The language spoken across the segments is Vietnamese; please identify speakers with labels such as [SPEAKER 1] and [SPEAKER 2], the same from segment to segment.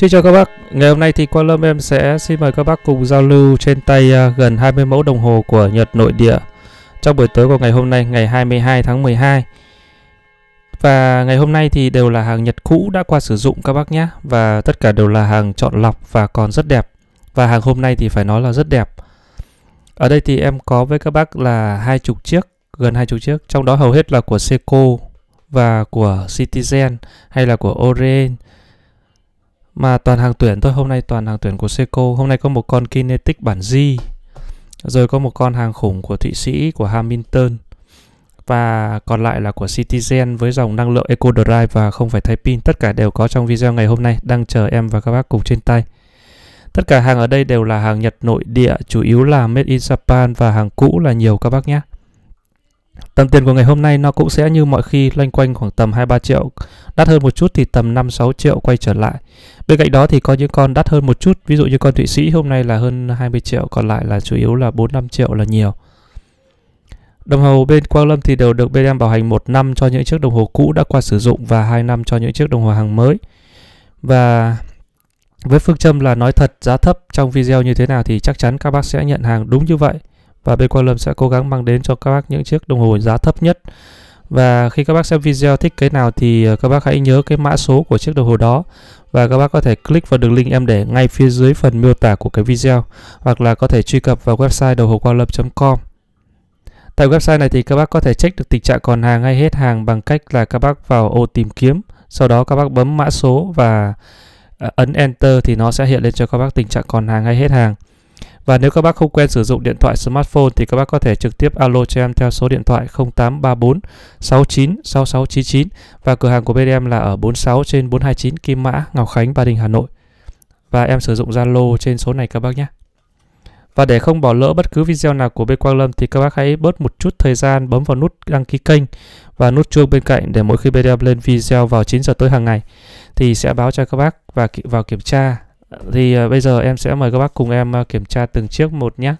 [SPEAKER 1] Xin chào các bác, ngày hôm nay thì Quang Lâm em sẽ xin mời các bác cùng giao lưu trên tay à, gần 20 mẫu đồng hồ của Nhật nội địa trong buổi tối của ngày hôm nay ngày 22 tháng 12 và ngày hôm nay thì đều là hàng Nhật cũ đã qua sử dụng các bác nhé và tất cả đều là hàng chọn lọc và còn rất đẹp và hàng hôm nay thì phải nói là rất đẹp ở đây thì em có với các bác là hai chục chiếc gần hai chục chiếc trong đó hầu hết là của Seiko và của Citizen hay là của orient mà toàn hàng tuyển thôi hôm nay toàn hàng tuyển của Seiko hôm nay có một con Kinetic bản G rồi có một con hàng khủng của Thụy Sĩ của Hamilton và còn lại là của Citizen với dòng năng lượng Eco Drive và không phải thay pin tất cả đều có trong video ngày hôm nay đang chờ em và các bác cùng trên tay tất cả hàng ở đây đều là hàng Nhật nội địa chủ yếu là made in Japan và hàng cũ là nhiều các bác nhé Tầm tiền của ngày hôm nay nó cũng sẽ như mọi khi loanh quanh khoảng tầm 2-3 triệu, đắt hơn một chút thì tầm 5-6 triệu quay trở lại. Bên cạnh đó thì có những con đắt hơn một chút, ví dụ như con Thụy Sĩ hôm nay là hơn 20 triệu, còn lại là chủ yếu là 4-5 triệu là nhiều. Đồng hồ bên Quang Lâm thì đều được bên em bảo hành 1 năm cho những chiếc đồng hồ cũ đã qua sử dụng và 2 năm cho những chiếc đồng hồ hàng mới. Và với phương châm là nói thật giá thấp trong video như thế nào thì chắc chắn các bác sẽ nhận hàng đúng như vậy và bên Quang Lâm sẽ cố gắng mang đến cho các bác những chiếc đồng hồ giá thấp nhất. Và khi các bác xem video thích cái nào thì ờ, các bác hãy nhớ cái mã số của chiếc đồng hồ đó và các bác có thể click vào đường link em để ngay phía dưới phần miêu tả của cái video hoặc là có thể truy cập vào website đồng hồ quang lâm.com. Tại website này thì các bác có thể check được tình trạng còn hàng hay hết hàng bằng cách là các bác vào ô tìm kiếm, sau đó các bác bấm mã số và ờ, ấn enter thì nó sẽ hiện lên cho các bác tình trạng còn hàng hay hết hàng. Và nếu các bác không quen sử dụng điện thoại smartphone thì các bác có thể trực tiếp alo cho em theo số điện thoại 0834 69 6699 và cửa hàng của bên em là ở 46 trên 429 Kim Mã, Ngọc Khánh, Ba Đình, Hà Nội. Và em sử dụng Zalo trên số này các bác nhé. Và để không bỏ lỡ bất cứ video nào của bên Quang Lâm thì các bác hãy bớt một chút thời gian bấm vào nút đăng ký kênh và nút chuông bên cạnh để mỗi khi bên em lên video vào 9 giờ tối hàng ngày thì sẽ báo cho các bác và vào kiểm tra thì uh, bây giờ em sẽ mời các bác cùng em uh, kiểm tra từng chiếc một nhé.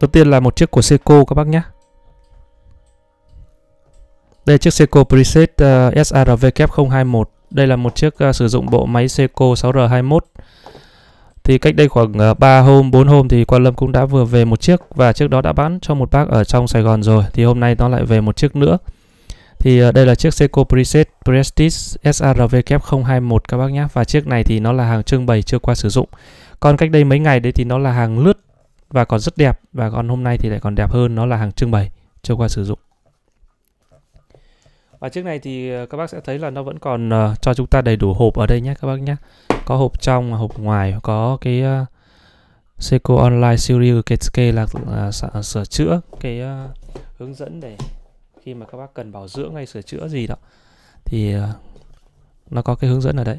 [SPEAKER 1] Đầu tiên là một chiếc của Seiko các bác nhé đây là chiếc Seiko Preset uh, ờ, SRW021. Đây là một chiếc uh, sử dụng bộ máy Seiko 6R21. Thì cách đây khoảng uh, ờ, 3 hôm, 4 hôm thì Quang Lâm cũng đã vừa về một chiếc và chiếc đó đã bán cho một bác ở trong Sài Gòn rồi. Thì hôm nay nó lại về một chiếc nữa. Thì uh, đây là chiếc Seiko Preset Prestige SRW021 các bác nhé. Và chiếc này thì nó là hàng trưng bày chưa qua sử dụng. Còn cách đây mấy ngày đấy thì nó là hàng lướt và còn rất đẹp. Và còn hôm nay thì lại còn đẹp hơn, nó là hàng trưng bày chưa qua sử dụng và trước này thì ờ, các bác sẽ thấy là nó vẫn còn uh, cho chúng ta đầy đủ hộp ở đây nhé các bác nhé có hộp trong hộp ngoài có cái uh, Seiko Online Series Ketsuke là uh, sửa chữa cái uh, hướng dẫn để khi mà các bác cần bảo dưỡng hay sửa chữa gì đó thì uh, nó có cái hướng dẫn ở đấy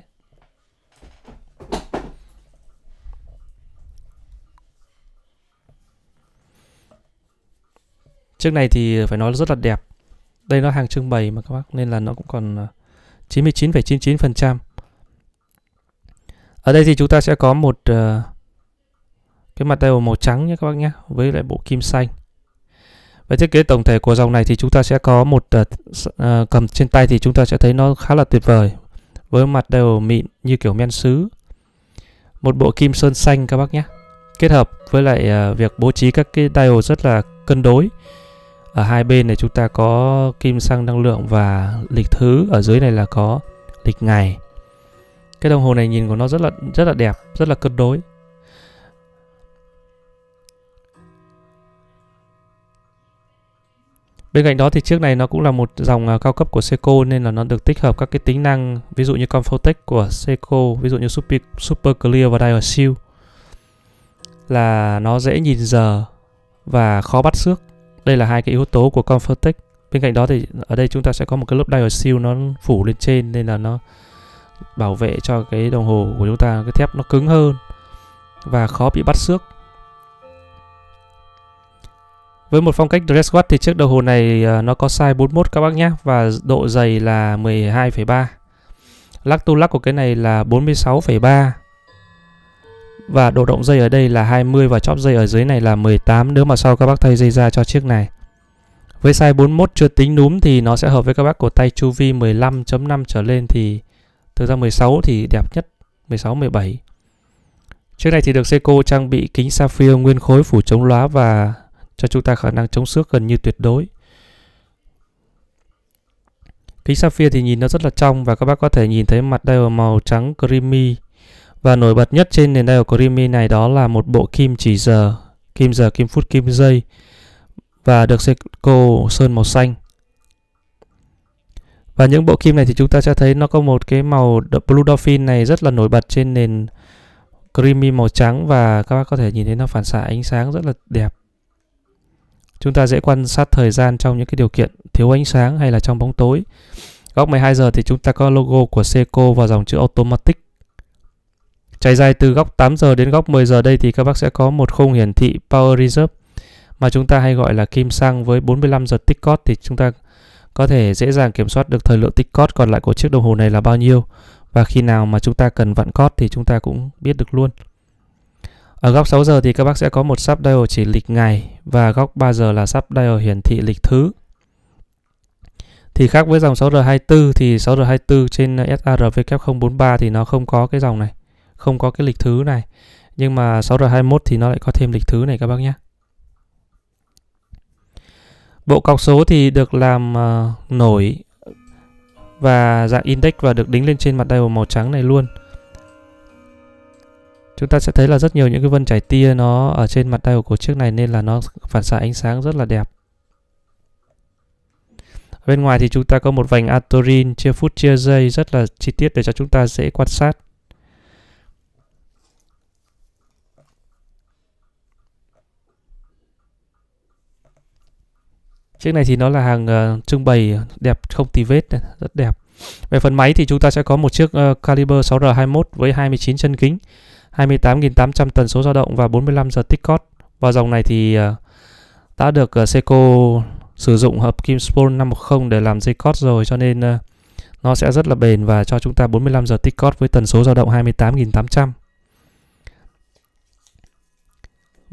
[SPEAKER 1] trước này thì phải nói rất là đẹp đây nó hàng trưng bày mà các bác nên là nó cũng còn 99,99% à, ở đây thì chúng ta sẽ có một uh, cái mặt đều màu trắng nhé các bác nhé với lại bộ kim xanh về thiết kế tổng thể của dòng này thì chúng ta sẽ có một uh, cầm trên tay thì chúng ta sẽ thấy nó khá là tuyệt vời với mặt đều mịn như kiểu men sứ một bộ kim sơn xanh các bác nhé kết hợp với lại uh, việc bố trí các cái dial rất là cân đối ở hai bên này chúng ta có kim xăng năng lượng và lịch thứ ở dưới này là có lịch ngày cái đồng hồ này nhìn của nó rất là rất là đẹp rất là cân đối Bên cạnh đó thì chiếc này nó cũng là một dòng à, cao cấp của Seiko nên là nó được tích hợp các cái tính năng ví dụ như Comfortech của Seiko, ví dụ như Super, Super Clear và Dial Shield là nó dễ nhìn giờ và khó bắt xước. Đây là hai cái yếu tố của Comfortech. Bên cạnh đó thì ở đây chúng ta sẽ có một cái lớp diode seal nó phủ lên trên nên là nó bảo vệ cho cái đồng hồ của chúng ta cái thép nó cứng hơn và khó bị bắt xước. Với một phong cách dress watch thì chiếc đồng hồ này à, nó có size 41 các bác nhé và độ dày là 12,3. Lắc tu lắc của cái này là 46,3 và độ động dây ở đây là 20 và chóp dây ở dưới này là 18 nếu mà sau các bác thay dây ra cho chiếc này. Với size 41 chưa tính núm thì nó sẽ hợp với các bác cổ tay chu vi 15.5 trở lên thì thực ra 16 thì đẹp nhất, 16 17. Chiếc này thì được Seiko trang bị kính sapphire nguyên khối phủ chống lóa và cho chúng ta khả năng chống xước gần như tuyệt đối. Kính sapphire thì nhìn nó rất là trong và các bác có thể nhìn thấy mặt đây màu trắng creamy và nổi bật nhất trên nền đai của Creamy này đó là một bộ kim chỉ giờ, kim giờ, kim phút, kim giây và được Seiko sơn màu xanh. Và những bộ kim này thì chúng ta sẽ thấy nó có một cái màu Blue Dolphin này rất là nổi bật trên nền creamy màu trắng và các bác có thể nhìn thấy nó phản xạ ánh sáng rất là đẹp. Chúng ta dễ quan sát thời gian trong những cái điều kiện thiếu ánh sáng hay là trong bóng tối. Góc 12 giờ thì chúng ta có logo của Seiko và dòng chữ Automatic. Trái dài từ góc 8 giờ đến góc 10 giờ đây thì các bác sẽ có một khung hiển thị Power Reserve mà chúng ta hay gọi là kim sang với 45 giờ tích cót thì chúng ta có thể dễ dàng kiểm soát được thời lượng tích cót còn lại của chiếc đồng hồ này là bao nhiêu và khi nào mà chúng ta cần vặn cót thì chúng ta cũng biết được luôn. Ở góc 6 giờ thì các bác sẽ có một sub dial chỉ lịch ngày và góc 3 giờ là sub dial hiển thị lịch thứ. Thì khác với dòng 6R24 thì 6R24 trên SARW043 thì nó không có cái dòng này không có cái lịch thứ này nhưng mà 6R21 thì nó lại có thêm lịch thứ này các bác nhé bộ cọc số thì được làm uh, nổi và dạng index và được đính lên trên mặt dial màu trắng này luôn chúng ta sẽ thấy là rất nhiều những cái vân chảy tia nó ở trên mặt dial của chiếc này nên là nó phản xạ ánh sáng rất là đẹp bên ngoài thì chúng ta có một vành atorin chia phút chia giây rất là chi tiết để cho chúng ta dễ quan sát Chiếc này thì nó là hàng uh, trưng bày đẹp không tì vết rất đẹp. Về phần máy thì chúng ta sẽ có một chiếc uh, Caliber 6R21 với 29 chân kính, 28.800 tần số dao động và 45 giờ tích cót. Và dòng này thì uh, đã được uh, Seiko sử dụng hợp kim Spool 510 để làm dây cót rồi cho nên uh, nó sẽ rất là bền và cho chúng ta 45 giờ tích cót với tần số dao động 28.800.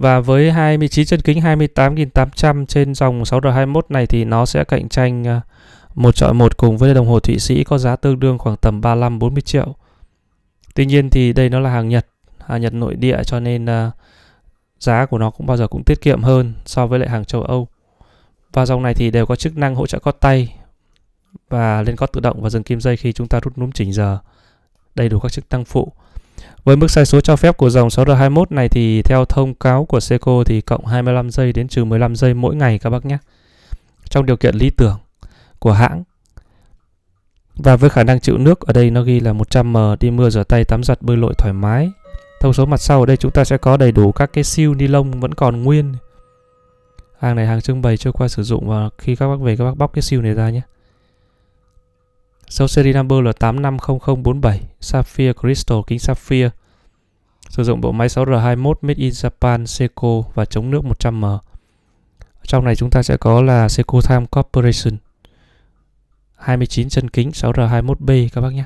[SPEAKER 1] Và với 29 chân kính 28.800 trên dòng 6R21 này thì nó sẽ cạnh tranh ờ, một chọi một cùng với đồng hồ Thụy Sĩ có giá tương đương khoảng tầm 35-40 triệu. Tuy nhiên thì đây nó là hàng Nhật, hàng Nhật nội địa cho nên ờ, giá của nó cũng bao giờ cũng tiết kiệm hơn so với lại hàng châu Âu. Và dòng này thì đều có chức năng hỗ trợ cót tay và lên cót tự động và dừng kim dây khi chúng ta rút núm chỉnh giờ. Đầy đủ các chức năng phụ. Với mức sai số cho phép của dòng 6R21 này thì theo thông cáo của Seiko thì cộng 25 giây đến trừ 15 giây mỗi ngày các bác nhé. Trong điều kiện lý tưởng của hãng. Và với khả năng chịu nước ở đây nó ghi là 100m đi mưa rửa tay tắm giặt bơi lội thoải mái. Thông số mặt sau ở đây chúng ta sẽ có đầy đủ các cái siêu ni lông vẫn còn nguyên. Hàng này hàng trưng bày chưa qua sử dụng và khi các bác về các bác bóc cái siêu này ra nhé. Số seri number là 850047 Sapphire Crystal kính Sapphire. Sử dụng bộ máy 6R21 made in Japan Seiko và chống nước 100M. Trong này chúng ta sẽ có là Seiko Time Corporation. 29 chân kính 6R21B các bác nhé.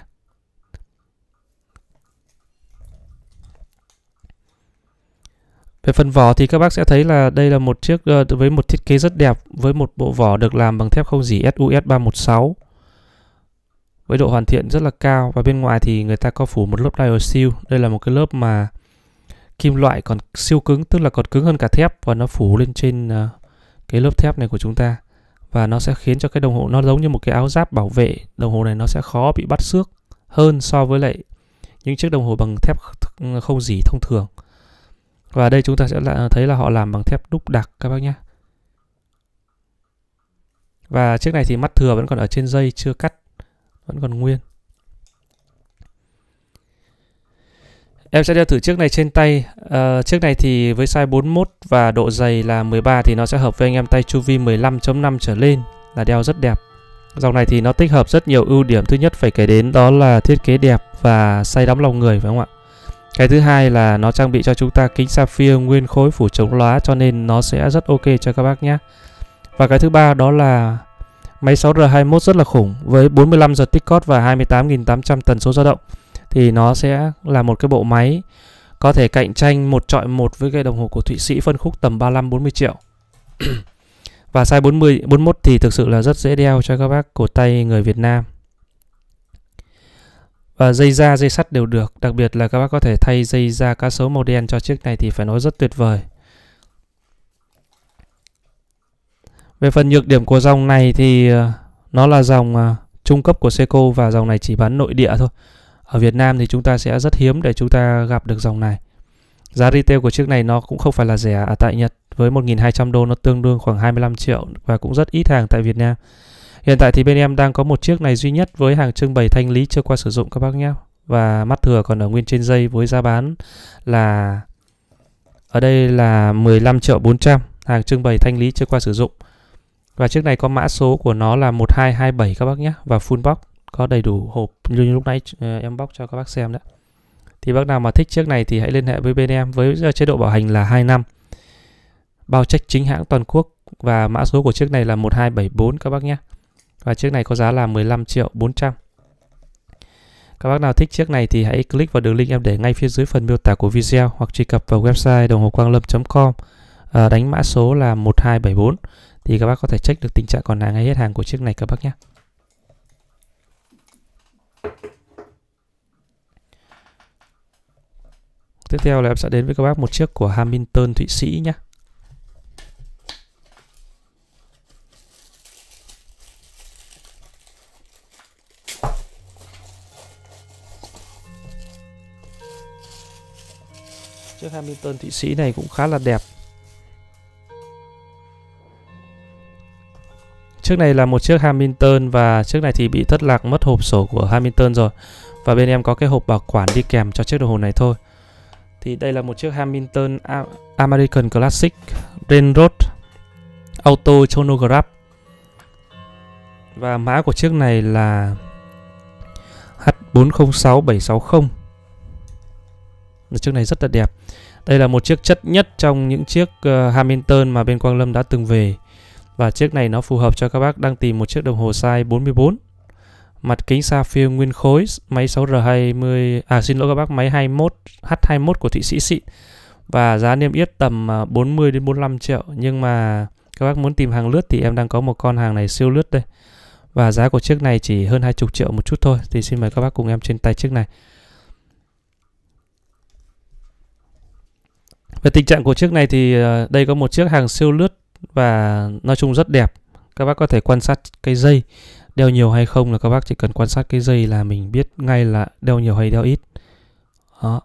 [SPEAKER 1] Về phần vỏ thì các bác sẽ thấy là đây là một chiếc ờ, với một thiết kế rất đẹp với một bộ vỏ được làm bằng thép không dỉ SUS 316 với độ hoàn thiện rất là cao và bên ngoài thì người ta có phủ một lớp diosil đây là một cái lớp mà kim loại còn siêu cứng tức là còn cứng hơn cả thép và nó phủ lên trên ờ, cái lớp thép này của chúng ta và nó sẽ khiến cho cái đồng hồ nó giống như một cái áo giáp bảo vệ đồng hồ này nó sẽ khó bị bắt xước hơn so với lại những chiếc đồng hồ bằng thép không dỉ thông thường và đây chúng ta sẽ là, thấy là họ làm bằng thép đúc đặc các bác nhé và chiếc này thì mắt thừa vẫn còn ở trên dây chưa cắt vẫn còn nguyên Em sẽ đeo thử chiếc này trên tay à, Chiếc này thì với size 41 và độ dày là 13 thì nó sẽ hợp với anh em tay chu Chuvi 15.5 trở lên là đeo rất đẹp Dòng này thì nó tích hợp rất nhiều ưu điểm Thứ nhất phải kể đến đó là thiết kế đẹp và say đắm lòng người phải không ạ Cái thứ hai là nó trang bị cho chúng ta kính sapphire nguyên khối phủ chống lóa cho nên nó sẽ rất ok cho các bác nhé Và cái thứ ba đó là Máy 6R21 rất là khủng với 45 giờ tích cót và 28.800 tần số dao động thì nó sẽ là một cái bộ máy có thể cạnh tranh một trọi một với cái đồng hồ của Thụy Sĩ phân khúc tầm 35 40 triệu. và size 40 41 thì thực sự là rất dễ đeo cho các bác cổ tay người Việt Nam. Và dây da, dây sắt đều được, đặc biệt là các bác có thể thay dây da cá sấu màu đen cho chiếc này thì phải nói rất tuyệt vời. Về phần nhược điểm của dòng này thì ờ, nó là dòng ờ, trung cấp của Seiko và dòng này chỉ bán nội địa thôi. Ở Việt Nam thì chúng ta sẽ rất hiếm để chúng ta gặp được dòng này. Giá retail của chiếc này nó cũng không phải là rẻ ở tại Nhật với 1.200 đô nó tương đương khoảng 25 triệu và cũng rất ít hàng tại Việt Nam. Hiện tại thì bên em đang có một chiếc này duy nhất với hàng trưng bày thanh lý chưa qua sử dụng các bác nhé. Và mắt thừa còn ở nguyên trên dây với giá bán là ở đây là 15 triệu 400 hàng trưng bày thanh lý chưa qua sử dụng. Và chiếc này có mã số của nó là 1227 các bác nhé và full box có đầy đủ hộp như lúc nãy ờ, em bóc cho các bác xem đó Thì bác nào mà thích chiếc này thì hãy liên hệ với bên em với ờ, chế độ bảo hành là 2 năm. Bao trách chính hãng toàn quốc và mã số của chiếc này là 1274 các bác nhé. Và chiếc này có giá là 15 triệu 400. Các bác nào thích chiếc này thì hãy click vào đường link em để ngay phía dưới phần miêu tả của video hoặc truy cập vào website đồng hồ quang lâm.com ờ, đánh mã số là 1274 thì các bác có thể check được tình trạng còn hàng hay hết hàng của chiếc này các bác nhé. Tiếp theo là em sẽ đến với các bác một chiếc của Hamilton Thụy Sĩ nhé. Chiếc Hamilton Thụy Sĩ này cũng khá là đẹp Chiếc này là một chiếc Hamilton và chiếc này thì bị thất lạc mất hộp sổ của Hamilton rồi. Và bên em có cái hộp bảo quản đi kèm cho chiếc đồng hồ này thôi. Thì đây là một chiếc Hamilton American Classic Railroad Auto Chronograph. Và mã của chiếc này là H406760. Chiếc này rất là đẹp. Đây là một chiếc chất nhất trong những chiếc ờ, Hamilton mà bên Quang Lâm đã từng về và chiếc này nó phù hợp cho các bác đang tìm một chiếc đồng hồ size 44. Mặt kính sapphire nguyên khối, máy 6R20, à xin lỗi các bác, máy 21 H21 của Thụy Sĩ xịn. Và giá niêm yết tầm 40 à, đến 45 triệu, nhưng mà các bác muốn tìm hàng lướt thì em đang có một con hàng này siêu lướt đây. Và giá của chiếc này chỉ hơn 20 triệu một chút thôi. Thì xin mời các bác cùng em trên tay chiếc này. Về tình trạng của chiếc này thì à, đây có một chiếc hàng siêu lướt và nói chung rất đẹp các bác có thể quan sát cái dây đeo nhiều hay không là các bác chỉ cần quan sát cái dây là mình biết ngay là đeo nhiều hay đeo ít đó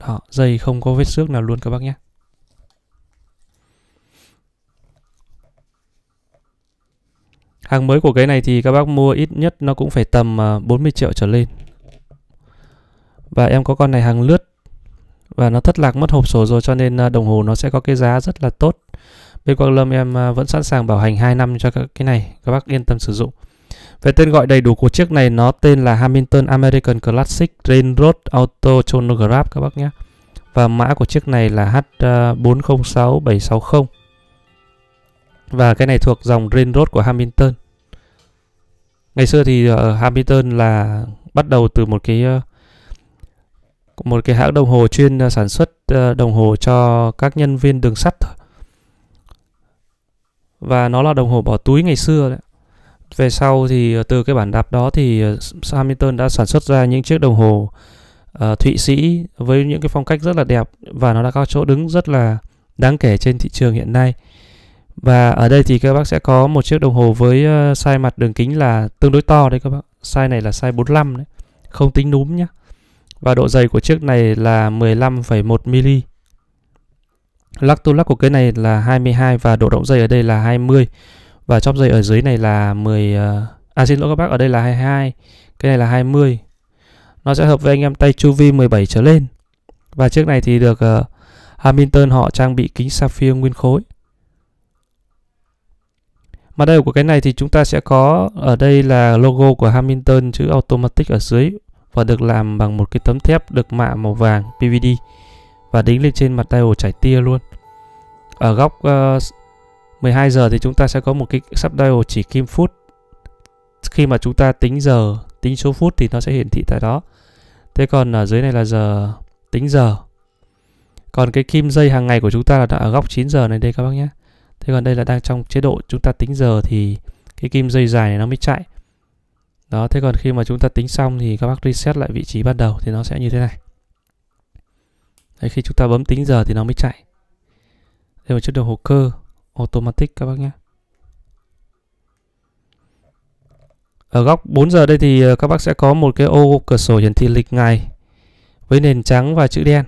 [SPEAKER 1] đó dây không có vết xước nào luôn các bác nhé Hàng mới của cái này thì các bác mua ít nhất nó cũng phải tầm 40 à, triệu trở lên và em có con này hàng lướt và nó thất lạc mất hộp sổ rồi cho nên à, đồng hồ nó sẽ có cái giá rất là tốt bên Quang Lâm em à, vẫn sẵn sàng bảo hành 2 năm cho các cái này các bác yên tâm sử dụng về tên gọi đầy đủ của chiếc này nó tên là Hamilton American Classic Railroad Auto Chronograph các bác nhé và mã của chiếc này là H406760 à, và cái này thuộc dòng Railroad của Hamilton ngày xưa thì uh, Hamilton là bắt đầu từ một cái ờ, một cái hãng đồng hồ chuyên ờ, sản xuất ờ, đồng hồ cho các nhân viên đường sắt thôi và nó là đồng hồ bỏ túi ngày xưa đấy về sau thì ờ, từ cái bản đạp đó thì Hamilton đã sản xuất ra những chiếc đồng hồ uh, Thụy Sĩ với những cái phong cách rất là đẹp và nó đã có chỗ đứng rất là đáng kể trên thị trường hiện nay và ở đây thì các bác sẽ có một chiếc đồng hồ với size mặt đường kính là tương đối to đấy các bác size này là size 45 đấy không tính núm nhé và độ dày của chiếc này là 15,1mm. Lắc tu lắc của cái này là 22 và độ động dây ở đây là 20 và chóp dây ở dưới này là 10 ờ, à xin lỗi các bác ở đây là 22, cái này là 20. Nó sẽ hợp với anh em tay chu vi 17 trở lên. Và chiếc này thì được uh, Hamilton họ trang bị kính sapphire nguyên khối. Mà đây của cái này thì chúng ta sẽ có ở đây là logo của Hamilton chữ automatic ở dưới và được làm bằng một cái tấm thép được mạ màu vàng PVD và đính lên trên mặt tay hồ chảy tia luôn. Ở góc uh, ờ, 12 giờ thì chúng ta sẽ có một cái sub dial chỉ kim phút. Khi mà chúng ta tính giờ, tính số phút thì nó sẽ hiển thị tại đó. Thế còn ở dưới này là giờ tính giờ. Còn cái kim dây hàng ngày của chúng ta là ở góc 9 giờ này đây các bác nhé. Thế còn đây là đang trong chế độ chúng ta tính giờ thì cái kim dây dài này nó mới chạy đó thế còn khi mà chúng ta tính xong thì các bác reset lại vị trí ban đầu thì nó sẽ như thế này Đấy, khi chúng ta bấm tính giờ thì nó mới chạy đây là chiếc đồng hồ cơ automatic các bác nhé ở góc 4 giờ đây thì ờ, các bác sẽ có một cái ô cửa sổ hiển thị lịch ngày với nền trắng và chữ đen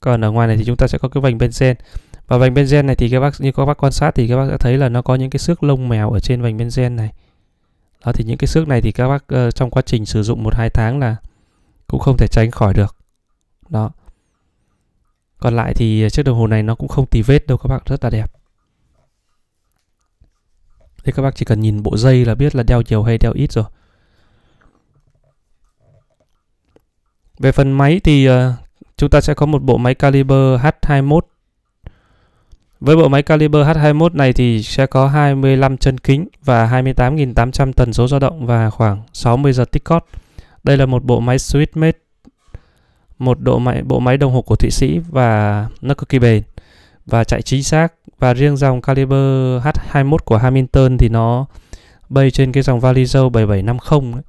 [SPEAKER 1] còn ở ngoài này thì chúng ta sẽ có cái vành benzen và vành benzen này thì các bác như các bác quan sát thì các bác sẽ thấy là nó có những cái xước lông mèo ở trên vành benzen này đó thì những cái xước này thì các bác uh, trong quá trình sử dụng một hai tháng là cũng không thể tránh khỏi được đó còn lại thì chiếc đồng hồ này nó cũng không tì vết đâu các bạn rất là đẹp thì các bác chỉ cần nhìn bộ dây là biết là đeo nhiều hay đeo ít rồi về phần máy thì uh, chúng ta sẽ có một bộ máy caliber H21 với bộ máy Caliber H21 này thì sẽ có 25 chân kính và 28.800 tần số dao động và khoảng 60 giờ tích cót. Đây là một bộ máy Swissmade, một độ máy, bộ máy đồng hồ của Thụy Sĩ và nó cực kỳ bền và chạy chính xác. Và riêng dòng Caliber H21 của Hamilton thì nó bay trên cái dòng Valizo 7750 ấy.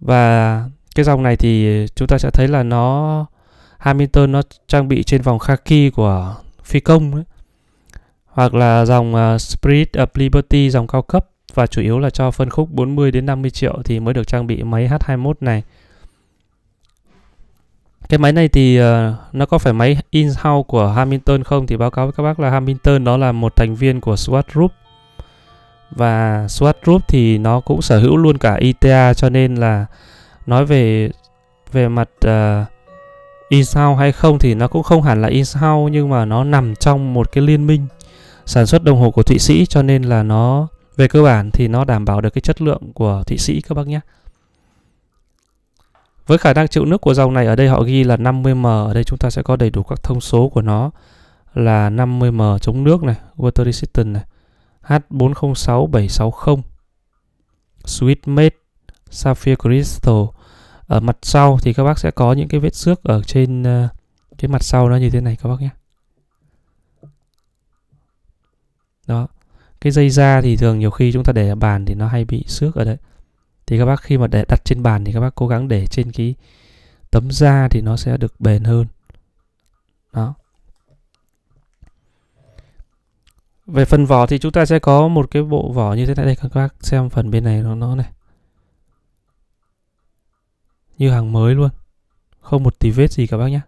[SPEAKER 1] Và cái dòng này thì chúng ta sẽ thấy là nó Hamilton nó trang bị trên vòng khaki của phi công ấy. hoặc là dòng uh, Spirit of Liberty dòng cao cấp và chủ yếu là cho phân khúc 40 đến 50 triệu thì mới được trang bị máy H21 này. Cái máy này thì à, nó có phải máy in-house của Hamilton không thì báo cáo với các bác là Hamilton đó là một thành viên của SWAT Group và SWAT Group thì nó cũng sở hữu luôn cả ITA cho nên là nói về về mặt uh, in-house hay không thì nó cũng không hẳn là in-house nhưng mà nó nằm trong một cái liên minh sản xuất đồng hồ của Thụy Sĩ cho nên là nó về cơ bản thì nó đảm bảo được cái chất lượng của Thụy Sĩ các bác nhé. Với khả năng chịu nước của dòng này ở đây họ ghi là 50M, ở đây chúng ta sẽ có đầy đủ các thông số của nó là 50M chống nước này, water resistant này, H406760, Sweet Mate, Sapphire Crystal, ở mặt sau thì các bác sẽ có những cái vết xước ở trên ờ, cái mặt sau nó như thế này các bác nhé đó cái dây da thì thường nhiều khi chúng ta để ở bàn thì nó hay bị xước ở đấy thì các bác khi mà để đặt trên bàn thì các bác cố gắng để trên cái tấm da thì nó sẽ được bền hơn đó về phần vỏ thì chúng ta sẽ có một cái bộ vỏ như thế này đây các bác xem phần bên này nó nó này như hàng mới luôn. Không một tí vết gì cả bác nhé.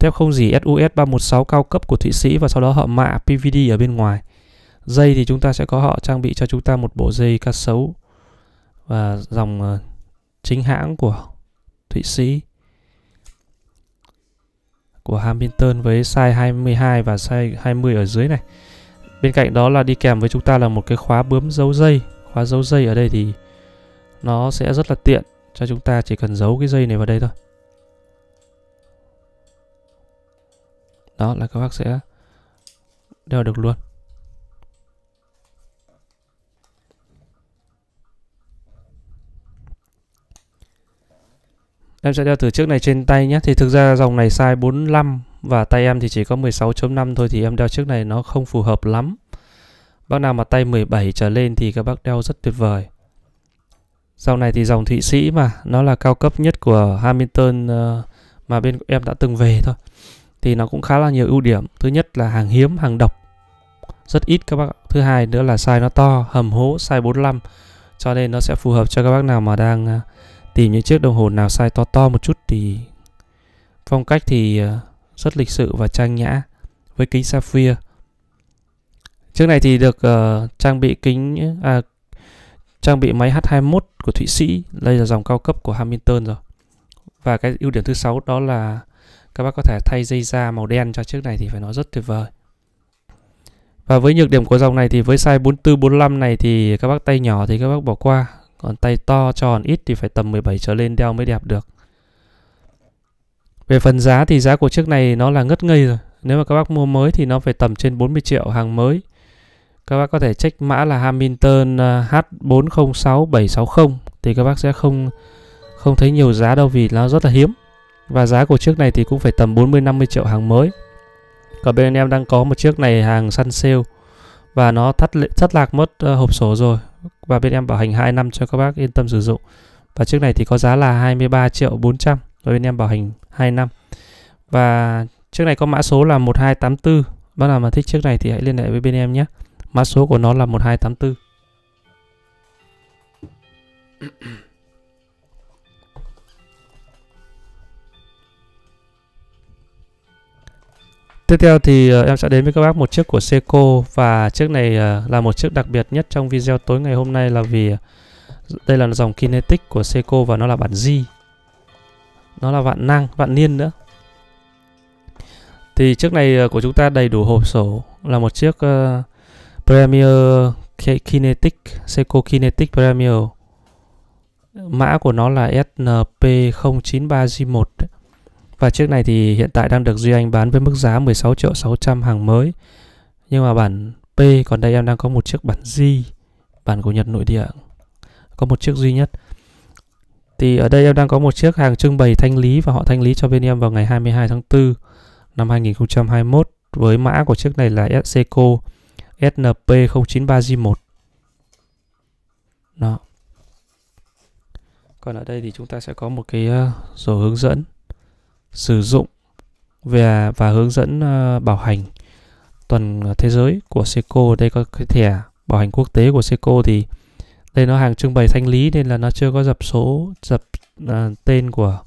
[SPEAKER 1] Thép không gì SUS 316 cao cấp của Thụy Sĩ và sau đó họ mạ PVD ở bên ngoài. Dây thì chúng ta sẽ có họ trang bị cho chúng ta một bộ dây cá sấu và dòng ờ, chính hãng của Thụy Sĩ của Hamilton với size 22 và size 20 ở dưới này. Bên cạnh đó là đi kèm với chúng ta là một cái khóa bướm dấu dây và dấu dây ở đây thì nó sẽ rất là tiện cho chúng ta chỉ cần giấu cái dây này vào đây thôi đó là các bác sẽ đeo được luôn Em sẽ đeo thử chiếc này trên tay nhé Thì thực ra dòng này size 45 Và tay em thì chỉ có 16.5 thôi Thì em đeo chiếc này nó không phù hợp lắm Bác nào mà tay 17 trở lên thì các bác đeo rất tuyệt vời. Sau này thì dòng Thụy Sĩ mà, nó là cao cấp nhất của Hamilton ờ, mà bên em đã từng về thôi. Thì nó cũng khá là nhiều ưu điểm. Thứ nhất là hàng hiếm, hàng độc. Rất ít các bác. Thứ hai nữa là size nó to, hầm hố, size 45. Cho nên nó sẽ phù hợp cho các bác nào mà đang ờ, tìm những chiếc đồng hồ nào size to to một chút thì phong cách thì ờ, rất lịch sự và trang nhã với kính sapphire Chiếc này thì được uh, trang bị kính à, trang bị máy H21 của Thụy Sĩ, đây là dòng cao cấp của Hamilton rồi. Và cái ưu điểm thứ sáu đó là các bác có thể thay dây da màu đen cho chiếc này thì phải nói rất tuyệt vời. Và với nhược điểm của dòng này thì với size 44 45 này thì các bác tay nhỏ thì các bác bỏ qua, còn tay to tròn ít thì phải tầm 17 trở lên đeo mới đẹp được. Về phần giá thì giá của chiếc này nó là ngất ngây rồi. Nếu mà các bác mua mới thì nó phải tầm trên 40 triệu hàng mới các bác có thể check mã là Hamilton à, H406760 thì các bác sẽ không không thấy nhiều giá đâu vì nó rất là hiếm và giá của chiếc này thì cũng phải tầm 40-50 triệu hàng mới còn bên em đang có một chiếc này hàng săn sale và nó thắt thất lạc mất ờ, hộp sổ rồi và bên em bảo hành 2 năm cho các bác yên tâm sử dụng và chiếc này thì có giá là 23 triệu 400 và bên em bảo hành 2 năm và chiếc này có mã số là 1284 bác nào mà thích chiếc này thì hãy liên hệ với bên em nhé mã số của nó là 1284 Tiếp theo thì ờ, em sẽ đến với các bác một chiếc của Seiko và chiếc này ờ, là một chiếc đặc biệt nhất trong video tối ngày hôm nay là vì ờ, đây là dòng Kinetic của Seiko và nó là bản z Nó là vạn năng, vạn niên nữa. Thì chiếc này của chúng ta đầy đủ hộp sổ là một chiếc Premier Kinetic Seco Kinetic Premier mã của nó là SNP093G1 và chiếc này thì hiện tại đang được Duy Anh bán với mức giá 16 triệu 600 hàng mới nhưng mà bản P còn đây em đang có một chiếc bản G bản của Nhật nội địa có một chiếc duy nhất thì ở đây em đang có một chiếc hàng trưng bày thanh lý và họ thanh lý cho bên em vào ngày 22 tháng 4 năm 2021 với mã của chiếc này là Seiko SNP093G1 Đó. Còn ở đây thì chúng ta sẽ có một cái uh, sổ hướng dẫn sử dụng về và hướng dẫn uh, bảo hành tuần thế giới của Seco đây có cái thẻ bảo hành quốc tế của Seco thì đây nó hàng trưng bày thanh lý nên là nó chưa có dập số dập uh, tên của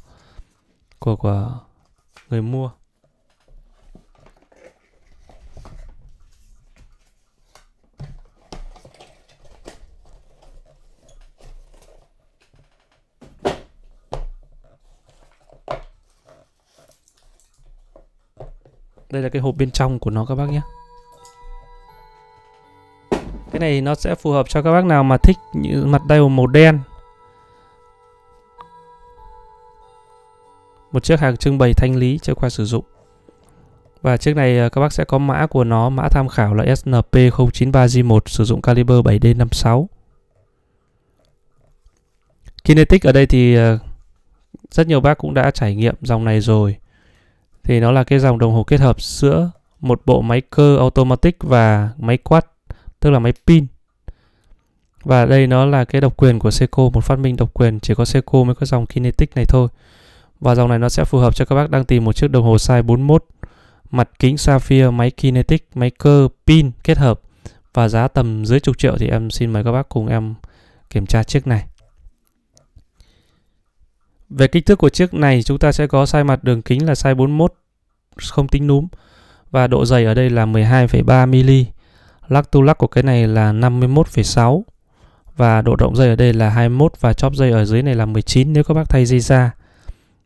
[SPEAKER 1] của của người mua đây là cái hộp bên trong của nó các bác nhé cái này nó sẽ phù hợp cho các bác nào mà thích những mặt dial màu đen một chiếc hàng trưng bày thanh lý chưa qua sử dụng và chiếc này à, các bác sẽ có mã của nó mã tham khảo là SNP093G1 sử dụng caliber 7D56 Kinetic ở đây thì à, rất nhiều bác cũng đã trải nghiệm dòng này rồi thì nó là cái dòng đồng hồ kết hợp giữa một bộ máy cơ automatic và máy quát tức là máy pin và đây nó là cái độc quyền của Seiko một phát minh độc quyền chỉ có Seiko mới có dòng kinetic này thôi và dòng này nó sẽ phù hợp cho các bác đang tìm một chiếc đồng hồ size 41 mặt kính sapphire máy kinetic máy cơ pin kết hợp và giá tầm dưới chục triệu thì em xin mời các bác cùng em kiểm tra chiếc này về kích thước của chiếc này chúng ta sẽ có size mặt đường kính là size 41 không tính núm và độ dày ở đây là 12,3 mm. Lắc tu lắc của cái này là 51,6 và độ rộng dây ở đây là 21 và chóp dây ở dưới này là 19 nếu các bác thay dây ra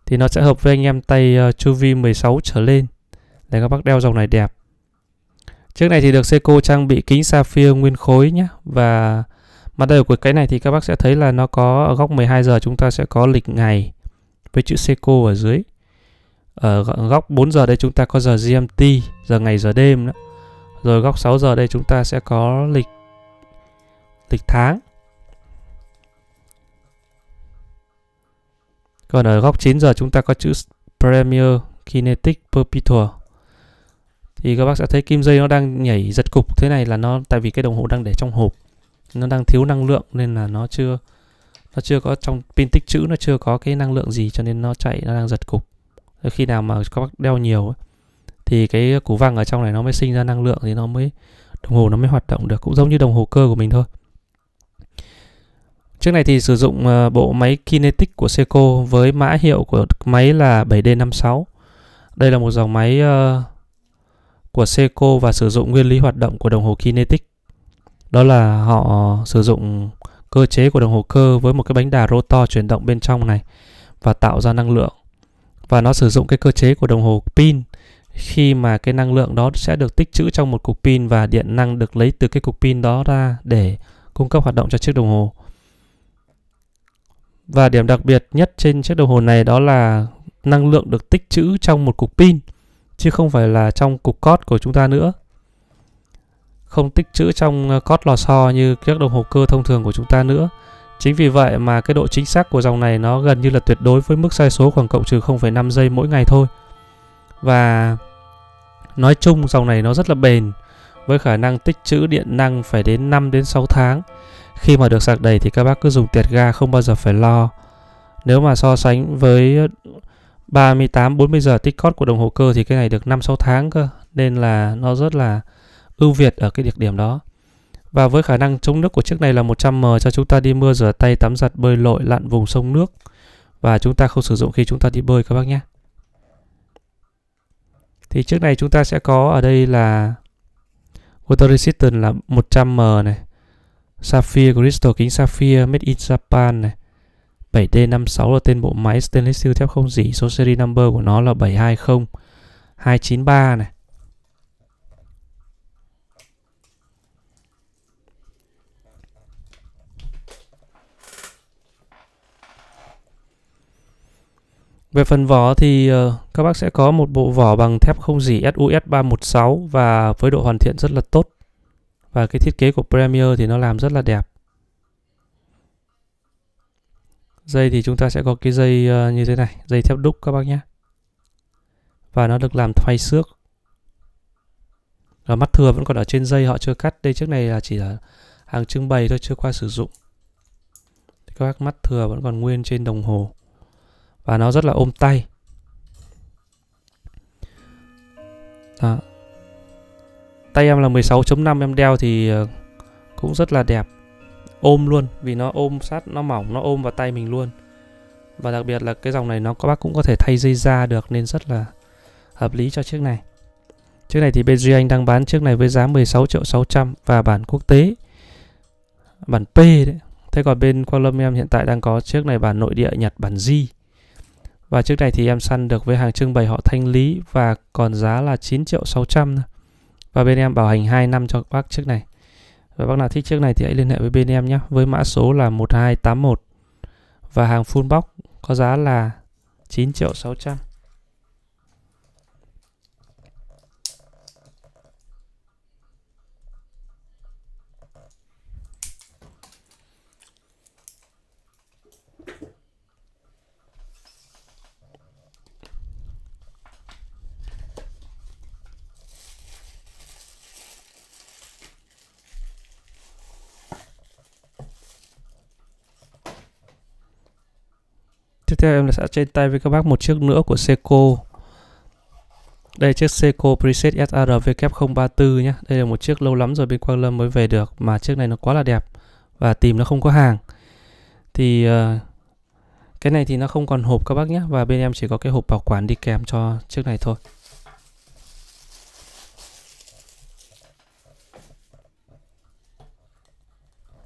[SPEAKER 1] thì nó sẽ hợp với anh em tay uh, chu vi 16 trở lên để các bác đeo dòng này đẹp. Chiếc này thì được Seiko trang bị kính sapphire nguyên khối nhé và mặt đời của cái này thì các bác sẽ thấy là nó có ở góc 12 giờ chúng ta sẽ có lịch ngày với chữ Seiko ở dưới ở góc 4 giờ đây chúng ta có giờ GMT giờ ngày giờ đêm đó. rồi góc 6 giờ đây chúng ta sẽ có lịch lịch tháng còn ở góc 9 giờ chúng ta có chữ Premier Kinetic Perpetual thì các bác sẽ thấy kim dây nó đang nhảy giật cục thế này là nó tại vì cái đồng hồ đang để trong hộp nó đang thiếu năng lượng nên là nó chưa nó chưa có trong pin tích trữ nó chưa có cái năng lượng gì cho nên nó chạy nó đang giật cục khi nào mà các bác đeo nhiều thì cái củ vàng ở trong này nó mới sinh ra năng lượng thì nó mới đồng hồ nó mới hoạt động được cũng giống như đồng hồ cơ của mình thôi trước này thì sử dụng ờ, bộ máy Kinetic của Seiko với mã hiệu của máy là 7D56. Đây là một dòng máy ờ, của Seiko và sử dụng nguyên lý hoạt động của đồng hồ Kinetic. Đó là họ sử dụng cơ chế của đồng hồ cơ với một cái bánh đà rotor chuyển động bên trong này và tạo ra năng lượng. Và nó sử dụng cái cơ chế của đồng hồ pin khi mà cái năng lượng đó sẽ được tích trữ trong một cục pin và điện năng được lấy từ cái cục pin đó ra để cung cấp hoạt động cho chiếc đồng hồ. Và điểm đặc biệt nhất trên chiếc đồng hồ này đó là năng lượng được tích trữ trong một cục pin chứ không phải là trong cục cót của chúng ta nữa không tích trữ trong ờ, cót lò xo như các đồng hồ cơ thông thường của chúng ta nữa. Chính vì vậy mà cái độ chính xác của dòng này nó gần như là tuyệt đối với mức sai số khoảng cộng trừ 0,5 giây mỗi ngày thôi. Và nói chung dòng này nó rất là bền với khả năng tích trữ điện năng phải đến 5 đến 6 tháng. Khi mà được sạc đầy thì các bác cứ dùng tiệt ga không bao giờ phải lo. Nếu mà so sánh với 38 40 giờ tích cót của đồng hồ cơ thì cái này được 5 6 tháng cơ nên là nó rất là ưu việt ở cái địa điểm đó. Và với khả năng chống nước của chiếc này là 100m cho chúng ta đi mưa rửa tay, tắm giặt, bơi lội, lặn vùng sông nước. Và chúng ta không sử dụng khi chúng ta đi bơi các bác nhé. Thì chiếc này chúng ta sẽ có ở đây là Water Resistant là 100m này. Sapphire Crystal kính Sapphire Made in Japan này. 7D56 là tên bộ máy stainless steel thép không dỉ, số series number của nó là 720 293 này. Về phần vỏ thì ờ, các bác sẽ có một bộ vỏ bằng thép không dỉ SUS316 và với độ hoàn thiện rất là tốt. Và cái thiết kế của Premier thì nó làm rất là đẹp. Dây thì chúng ta sẽ có cái dây ờ, như thế này, dây thép đúc các bác nhé. Và nó được làm thay xước. Và mắt thừa vẫn còn ở trên dây họ chưa cắt. Đây trước này là chỉ là hàng trưng bày thôi chưa qua sử dụng. Các bác mắt thừa vẫn còn nguyên trên đồng hồ và nó rất là ôm tay Đó. tay em là 16.5 em đeo thì ờ, cũng rất là đẹp ôm luôn vì nó ôm sát nó mỏng nó ôm vào tay mình luôn và đặc biệt là cái dòng này nó các bác cũng có thể thay dây da được nên rất là hợp lý cho chiếc này chiếc này thì bên Duy Anh đang bán chiếc này với giá 16 triệu 600 và bản quốc tế bản P đấy thế còn bên Kuala Lumpur em hiện tại đang có chiếc này bản nội địa Nhật bản G và trước đây thì em săn được với hàng trưng bày họ thanh lý và còn giá là 9 triệu 600 Và bên em bảo hành 2 năm cho bác chiếc này. Và bác nào thích chiếc này thì hãy liên hệ với bên em nhé với mã số là 1281 và hàng full box có giá là 9 triệu 600. tiếp em sẽ trên tay với các bác một chiếc nữa của Seiko đây chiếc Seiko Preset SRW034 nhé đây là một chiếc lâu lắm rồi bên Quang Lâm mới về được mà chiếc này nó quá là đẹp và tìm nó không có hàng thì ờ, cái này thì nó không còn hộp các bác nhé và bên em chỉ có cái hộp bảo quản đi kèm cho chiếc này thôi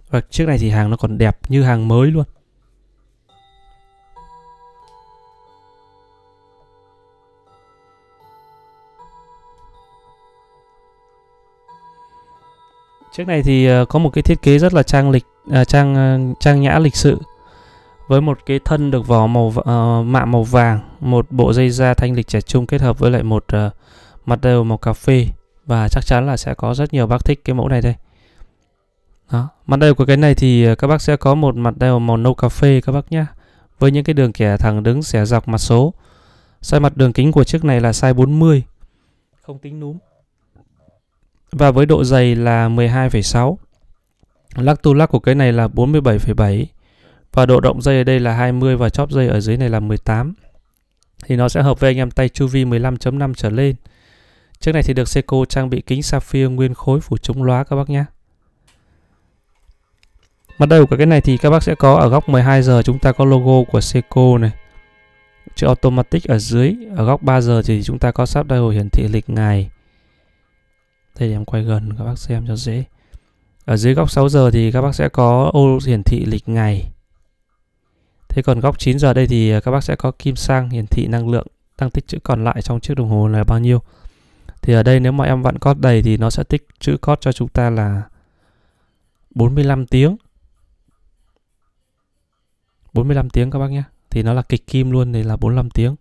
[SPEAKER 1] và chiếc này thì hàng nó còn đẹp như hàng mới luôn chiếc này thì ờ, có một cái thiết kế rất là trang lịch à, trang ờ, trang nhã lịch sự với một cái thân được vỏ màu uh, mạ màu vàng một bộ dây da thanh lịch trẻ trung kết hợp với lại một uh, mặt đều màu cà phê và chắc chắn là sẽ có rất nhiều bác thích cái mẫu này đây đó mặt đều của cái này thì các bác sẽ có một mặt đều màu nâu cà phê các bác nhé với những cái đường kẻ thẳng đứng xẻ dọc mặt số size mặt đường kính của chiếc này là size 40 không tính núm và với độ dày là 12,6. Lắc tu lắc của cái này là 47,7 và độ rộng dây ở đây là 20 và chóp dây ở dưới này là 18. Thì nó sẽ hợp với anh em tay chu vi 15.5 trở lên. Chiếc này thì được Seiko trang bị kính sapphire nguyên khối phủ chống lóa các bác nhé. Mặt đầu của cái này thì các bác sẽ có ở góc 12 giờ chúng ta có logo của Seiko này. Chữ automatic ở dưới, ở góc 3 giờ thì chúng ta có sắp đai hồ hiển thị lịch ngày đây thì em quay gần các bác xem cho dễ ở dưới góc 6 giờ thì các bác sẽ có ô hiển thị lịch ngày thế còn góc 9 giờ đây thì à, các bác sẽ có kim sang hiển thị năng lượng tăng tích chữ còn lại trong chiếc đồng hồ là bao nhiêu thì ở đây nếu mà em vặn cót đầy thì nó sẽ tích chữ cót cho chúng ta là 45 tiếng 45 tiếng các bác nhé thì nó là kịch kim luôn thì là 45 tiếng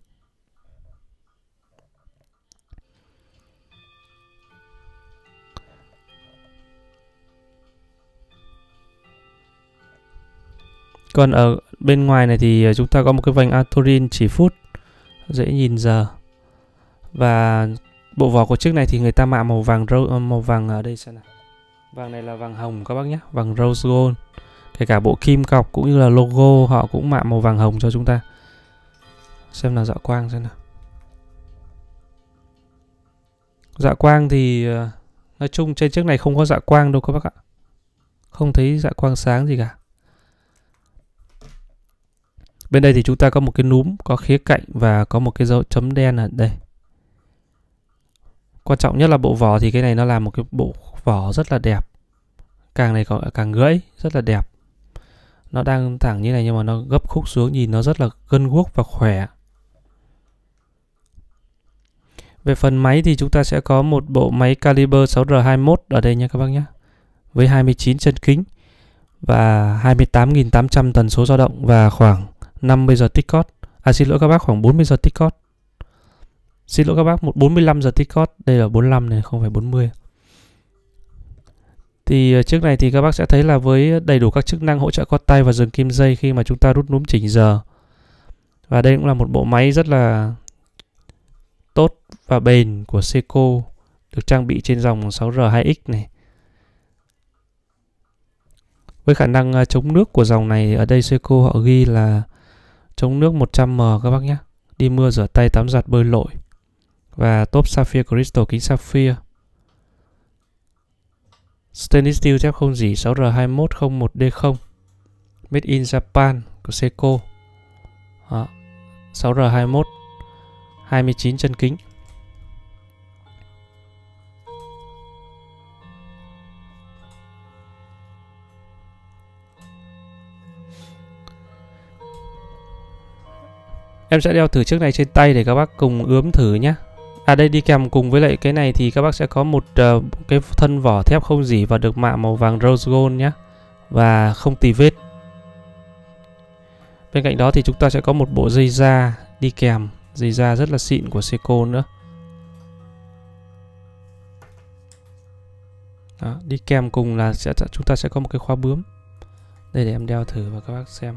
[SPEAKER 1] còn ở bên ngoài này thì ờ, chúng ta có một cái vành Atorin chỉ phút dễ nhìn giờ và bộ vỏ của chiếc này thì người ta mạ màu vàng râu ờ, màu vàng ở đây xem nào vàng này là vàng hồng các bác nhé vàng rose gold kể cả bộ kim cọc cũng như là logo họ cũng mạ màu vàng hồng cho chúng ta xem là dạ quang xem nào dạ quang thì ờ, nói chung trên chiếc này không có dạ quang đâu các bác ạ không thấy dạ quang sáng gì cả Bên đây thì chúng ta có một cái núm, có khía cạnh và có một cái dấu chấm đen ở đây. Quan trọng nhất là bộ vỏ thì cái này nó là một cái bộ vỏ rất là đẹp. Càng này có càng gãy, rất là đẹp. Nó đang thẳng như này nhưng mà nó gấp khúc xuống nhìn nó rất là gân guốc và khỏe. Về phần máy thì chúng ta sẽ có một bộ máy caliber 6R21 ở đây nha các bác nhé. Với 29 chân kính và 28.800 tần số dao động và khoảng 50 giờ tích cót. À xin lỗi các bác khoảng 40 giờ tích cót. Xin lỗi các bác, 45 giờ tích cót. Đây là 45 này, không phải 40. Thì ờ, trước này thì các bác sẽ thấy là với đầy đủ các chức năng hỗ trợ cót tay và dừng kim dây khi mà chúng ta rút núm chỉnh giờ. Và đây cũng là một bộ máy rất là tốt và bền của Seiko được trang bị trên dòng 6R2X này. Với khả năng ờ, chống nước của dòng này ở đây Seiko họ ghi là chống nước 100m các bác nhé. Đi mưa rửa tay tắm giặt bơi lội. Và top Sapphire Crystal kính Sapphire. Stainless steel thép không dỉ 6R2101D0. Made in Japan của Seiko. Đó. 6R21 29 chân kính. Em sẽ đeo thử chiếc này trên tay để các bác cùng ướm thử nhé. À đây đi kèm cùng với lại cái này thì các bác sẽ có một uh, cái thân vỏ thép không dỉ và được mạ màu vàng rose gold nhé. Và không tì vết. Bên cạnh đó thì chúng ta sẽ có một bộ dây da đi kèm. Dây da rất là xịn của Seiko nữa. Đó, đi kèm cùng là sẽ chúng ta sẽ có một cái khóa bướm. Đây để em đeo thử và các bác xem.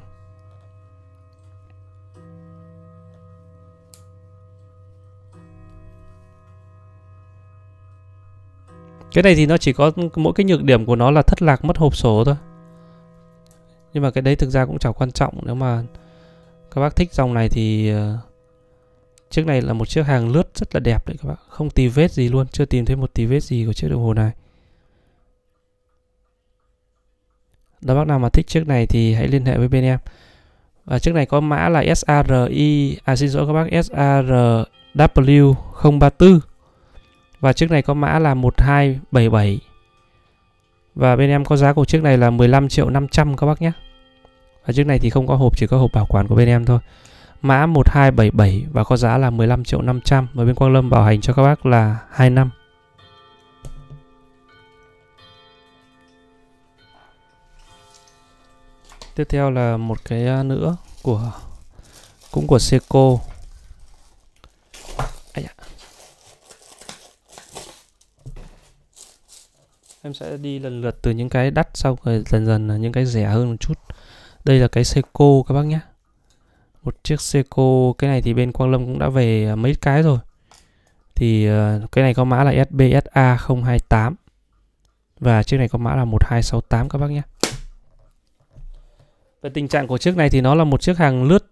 [SPEAKER 1] cái này thì nó chỉ có mỗi cái nhược điểm của nó là thất lạc mất hộp số thôi nhưng mà cái đấy thực ra cũng chẳng quan trọng nếu mà các bác thích dòng này thì ờ, chiếc này là một chiếc hàng lướt rất là đẹp đấy các bạn không tì vết gì luôn chưa tìm thấy một tì vết gì của chiếc đồng hồ này đó bác nào mà thích chiếc này thì hãy liên hệ với bên em và chiếc này có mã là SARI à xin lỗi các bác SARW034 và chiếc này có mã là 1277. Và bên em có giá của chiếc này là 15 triệu 500 các bác nhé. Và chiếc này thì không có hộp, chỉ có hộp bảo quản của bên em thôi. Mã 1277 và có giá là 15 triệu 500 và bên Quang Lâm bảo hành cho các bác là 2 năm. Tiếp theo là một cái nữa của cũng của Seiko em sẽ đi lần lượt từ những cái đắt sau rồi dần dần là những cái rẻ hơn một chút đây là cái Seiko các bác nhé một chiếc Seiko cái này thì bên Quang Lâm cũng đã về à, mấy cái rồi thì à, cái này có mã là SBSA 028 và chiếc này có mã là 1268 các bác nhé về tình trạng của chiếc này thì nó là một chiếc hàng lướt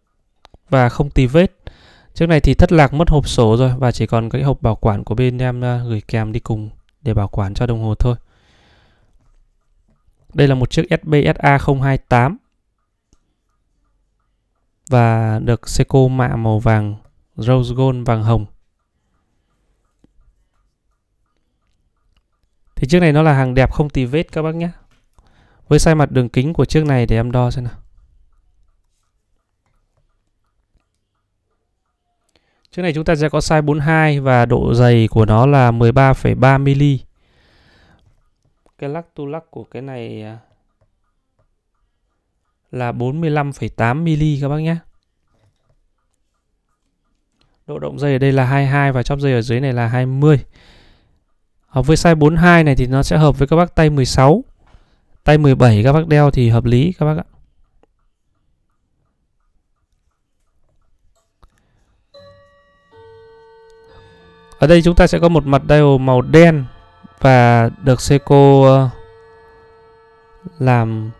[SPEAKER 1] và không tì vết Chiếc này thì thất lạc mất hộp sổ rồi và chỉ còn cái hộp bảo quản của bên em à, gửi kèm đi cùng để bảo quản cho đồng hồ thôi. Đây là một chiếc SBSA 028 và được Seiko mạ màu vàng rose gold vàng hồng. Thì chiếc này nó là hàng đẹp không tì vết các bác nhé. Với size mặt đường kính của chiếc này để em đo xem nào. Chiếc này chúng ta sẽ có size 42 và độ dày của nó là 13,3 mm cái lắc tu lắc của cái này à, là 45,8 mm các bác nhé. Độ động dây ở đây là 22 và chóp dây ở dưới này là 20. Hợp với size 42 này thì nó sẽ hợp với các bác tay 16. Tay 17 các bác đeo thì hợp lý các bác ạ. Ở đây chúng ta sẽ có một mặt dial màu đen và được Seiko ờ, làm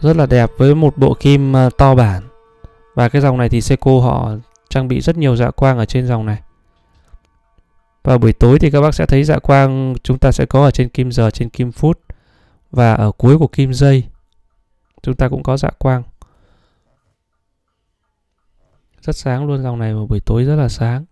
[SPEAKER 1] rất là đẹp với một bộ kim ờ, to bản và cái dòng này thì Seiko họ trang bị rất nhiều dạ quang ở trên dòng này và buổi tối thì các bác sẽ thấy dạ quang chúng ta sẽ có ở trên kim giờ trên kim phút và ở cuối của kim dây chúng ta cũng có dạ quang rất sáng luôn dòng này vào buổi tối rất là sáng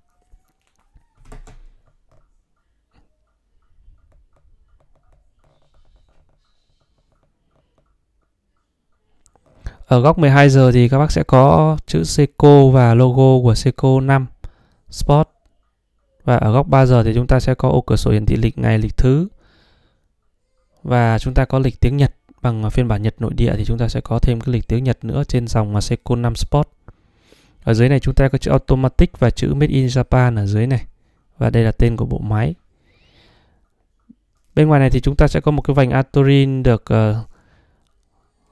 [SPEAKER 1] Ở góc 12 giờ thì các bác sẽ có chữ Seiko và logo của Seiko 5 Sport. Và ở góc 3 giờ thì chúng ta sẽ có ô cửa sổ hiển thị lịch ngày, lịch thứ. Và chúng ta có lịch tiếng Nhật bằng phiên bản Nhật nội địa thì chúng ta sẽ có thêm cái lịch tiếng Nhật nữa trên dòng Seiko 5 Sport. Ở dưới này chúng ta có chữ Automatic và chữ Made in Japan ở dưới này. Và đây là tên của bộ máy. Bên ngoài này thì chúng ta sẽ có một cái vành Atorin được uh,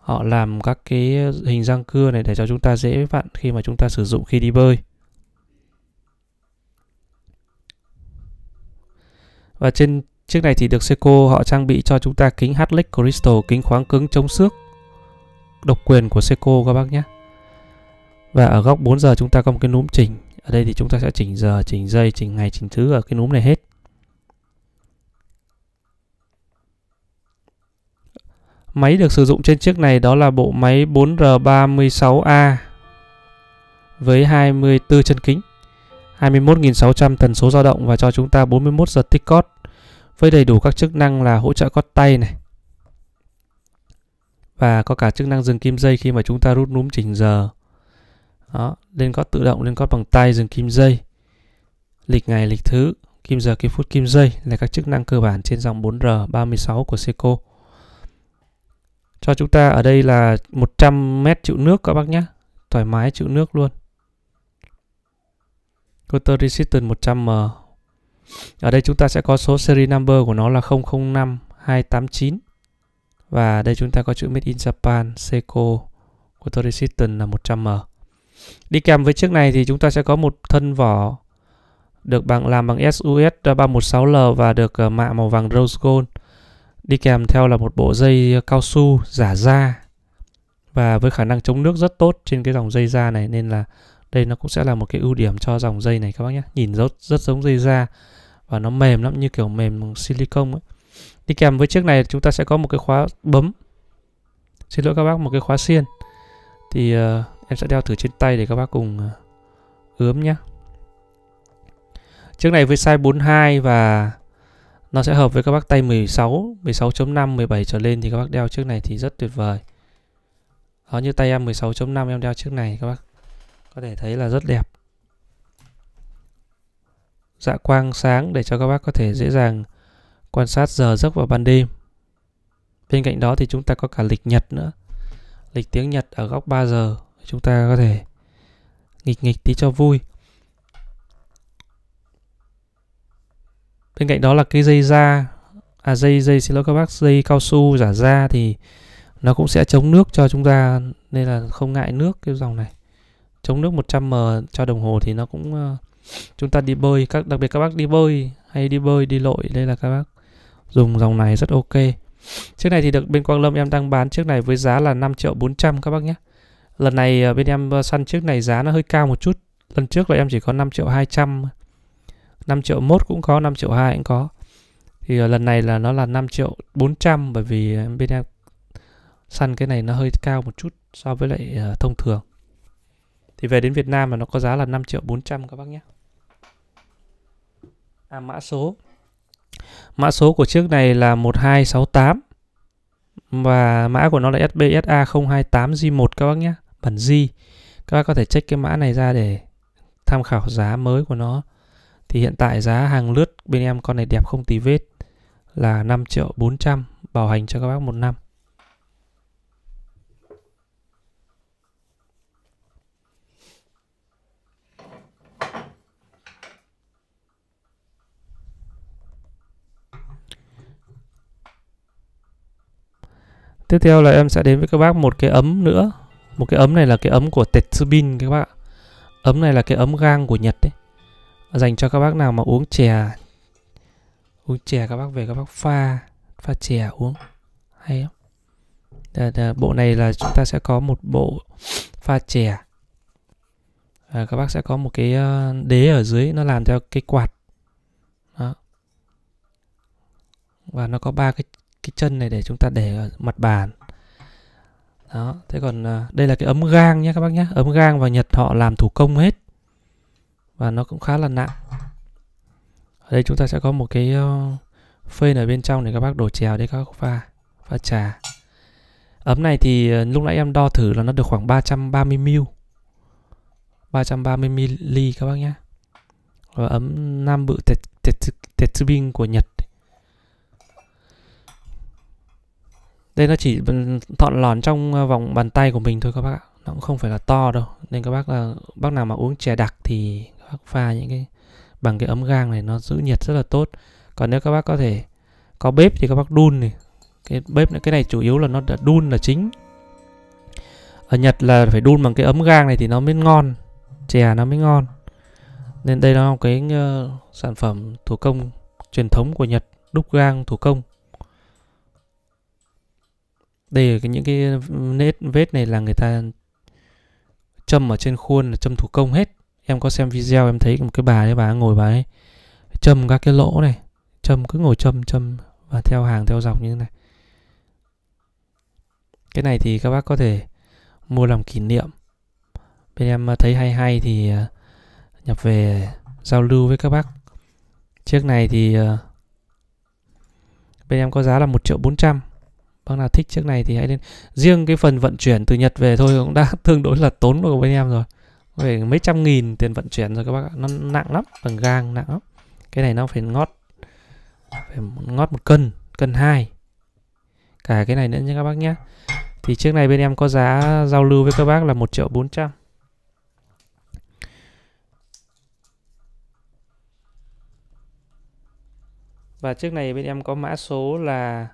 [SPEAKER 1] họ làm các cái hình răng cưa này để cho chúng ta dễ vặn khi mà chúng ta sử dụng khi đi bơi và trên chiếc này thì được Seiko họ trang bị cho chúng ta kính Hartleck Crystal kính khoáng cứng chống xước độc quyền của Seiko các bác nhé và ở góc 4 giờ chúng ta có một cái núm chỉnh ở đây thì chúng ta sẽ chỉnh giờ chỉnh giây chỉnh ngày chỉnh thứ ở cái núm này hết Máy được sử dụng trên chiếc này đó là bộ máy 4R36A với 24 chân kính, 21.600 tần số dao động và cho chúng ta 41 giật tích cót với đầy đủ các chức năng là hỗ trợ cót tay này và có cả chức năng dừng kim dây khi mà chúng ta rút núm chỉnh giờ đó lên cót tự động lên cót bằng tay dừng kim dây lịch ngày lịch thứ kim giờ kim phút kim giây là các chức năng cơ bản trên dòng 4R36 của Seiko cho chúng ta ở đây là 100 mét chịu nước các bác nhé thoải mái chịu nước luôn Cotter Resistance 100M ở đây chúng ta sẽ có số series number của nó là 005289 và đây chúng ta có chữ Made in Japan Seiko Cotter Resistance là 100M đi kèm với chiếc này thì chúng ta sẽ có một thân vỏ được bằng làm bằng SUS 316L và được ờ, mạ màu vàng rose gold Đi kèm theo là một bộ dây ờ, cao su giả da và với khả năng chống nước rất tốt trên cái dòng dây da này nên là đây nó cũng sẽ là một cái ưu điểm cho dòng dây này các bác nhé. Nhìn rất rất giống dây da và nó mềm lắm như kiểu mềm silicon ấy. Đi kèm với chiếc này chúng ta sẽ có một cái khóa bấm. Xin lỗi các bác, một cái khóa xiên. Thì uh, em sẽ đeo thử trên tay để các bác cùng uh, ướm nhé. Chiếc này với size 42 và nó sẽ hợp với các bác tay 16, 16.5, 17 trở lên thì các bác đeo chiếc này thì rất tuyệt vời. Đó như tay em 16.5 em đeo chiếc này các bác có thể thấy là rất đẹp. Dạ quang sáng để cho các bác có thể dễ dàng quan sát giờ giấc vào ban đêm. Bên cạnh đó thì chúng ta có cả lịch Nhật nữa. Lịch tiếng Nhật ở góc 3 giờ chúng ta có thể nghịch nghịch tí cho vui. bên cạnh đó là cái dây da à dây dây xin lỗi các bác dây cao su giả da thì nó cũng sẽ chống nước cho chúng ta nên là không ngại nước cái dòng này chống nước 100m cho đồng hồ thì nó cũng ờ, chúng ta đi bơi các đặc biệt các bác đi bơi hay đi bơi đi lội đây là các bác dùng dòng này rất ok chiếc này thì được bên Quang Lâm em đang bán chiếc này với giá là 5 triệu 400 các bác nhé lần này ờ, bên em ờ, săn chiếc này giá nó hơi cao một chút lần trước là em chỉ có 5 triệu 200 5 triệu mốt cũng có 5 triệu hai cũng có thì ờ, lần này là nó là 5 triệu 400 bởi vì ờ, bên em săn cái này nó hơi cao một chút so với lại ờ, thông thường thì về đến Việt Nam mà nó có giá là 5 triệu 400 các bác nhé à mã số mã số của chiếc này là 1268 và mã của nó là SBSA 028G1 các bác nhé bản G các bác có thể check cái mã này ra để tham khảo giá mới của nó thì hiện tại giá hàng lướt bên em con này đẹp không tí vết là 5 triệu 400 bảo hành cho các bác một năm Tiếp theo là em sẽ đến với các bác một cái ấm nữa Một cái ấm này là cái ấm của Tetsubin các bác ạ Ấm này là cái ấm gang của Nhật đấy dành cho các bác nào mà uống chè uống chè các bác về các bác pha pha chè uống hay lắm à, à, bộ này là chúng ta sẽ có một bộ pha chè à, các bác sẽ có một cái ờ, đế ở dưới nó làm theo cái quạt đó và nó có ba cái cái chân này để chúng ta để ở mặt bàn đó thế còn ờ, đây là cái ấm gang nhé các bác nhé ấm gang và nhật họ làm thủ công hết và nó cũng khá là nặng ở đây chúng ta sẽ có một cái ờ, phên ở bên trong để các bác đổ chèo để các bác pha pha trà ấm này thì ờ, lúc nãy em đo thử là nó được khoảng 330 ml 330 ml các bác nhé và ấm nam bự tetsubin của Nhật đây nó chỉ thọn lòn trong ờ, vòng bàn tay của mình thôi các bác ạ nó cũng không phải là to đâu nên các bác là bác nào mà uống chè đặc thì hoặc pha những cái bằng cái ấm gang này nó giữ nhiệt rất là tốt còn nếu các bác có thể có bếp thì các bác đun này cái bếp này, cái này chủ yếu là nó đã đun là chính ở Nhật là phải đun bằng cái ấm gang này thì nó mới ngon chè nó mới ngon nên đây là một cái uh, sản phẩm thủ công truyền thống của Nhật đúc gang thủ công đây là cái, những cái nết vết này là người ta châm ở trên khuôn là châm thủ công hết em có xem video em thấy một cái bà ấy bà ấy ngồi bà ấy châm các cái lỗ này châm cứ ngồi châm châm và theo hàng theo dọc như thế này cái này thì các bác có thể mua làm kỷ niệm bên em à, thấy hay hay thì à, nhập về giao lưu với các bác chiếc này thì à, bên em có giá là một triệu bốn trăm bác nào thích chiếc này thì hãy lên riêng cái phần vận chuyển từ Nhật về thôi cũng đã tương đối là tốn của bên em rồi phải mấy trăm nghìn tiền vận chuyển rồi các bác ạ nó nặng lắm bằng gang nặng lắm cái này nó phải ngót phải ngót một cân cân hai cả cái này nữa nha các bác nhé thì chiếc này bên em có giá giao lưu với các bác là 1 triệu 400 Và chiếc này bên em có mã số là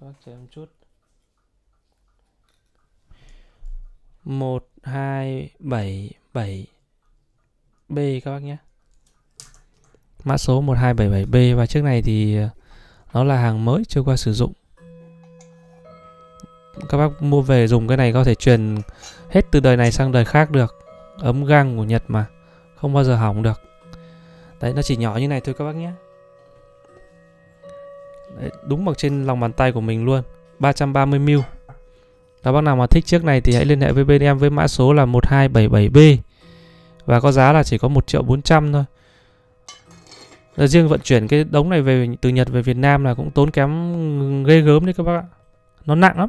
[SPEAKER 1] Các bác chờ một chút 1 1277B các bác nhé mã số 1277B và chiếc này thì ờ, nó là hàng mới chưa qua sử dụng các bác mua về dùng cái này có thể truyền hết từ đời này sang đời khác được ấm găng của Nhật mà không bao giờ hỏng được đấy nó chỉ nhỏ như này thôi các bác nhé đấy, đúng bằng trên lòng bàn tay của mình luôn 330 mil các bác nào mà thích chiếc này thì hãy liên hệ với bên em với mã số là 1277B Và có giá là chỉ có 1 triệu 400 thôi là riêng vận chuyển cái đống này về từ Nhật về Việt Nam là cũng tốn kém ghê gớm đấy các bác ạ Nó nặng lắm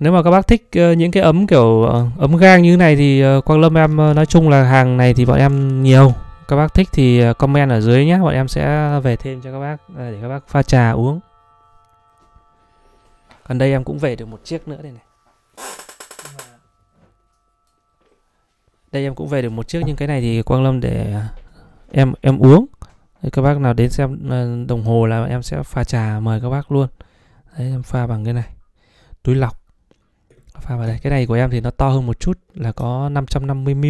[SPEAKER 1] Nếu mà các bác thích ờ, những cái ấm kiểu ờ, ấm gang như thế này thì ờ, Quang Lâm em nói chung là hàng này thì bọn em nhiều các bác thích thì ờ, comment ở dưới nhé bọn em sẽ về thêm cho các bác ờ, để các bác pha trà uống còn đây em cũng về được một chiếc nữa đây này đây em cũng về được một chiếc nhưng cái này thì quang lâm để ờ, em em uống các bác nào đến xem đồng hồ là em sẽ pha trà mời các bác luôn đấy em pha bằng cái này túi lọc pha vào đây cái này của em thì nó to hơn một chút là có 550 ml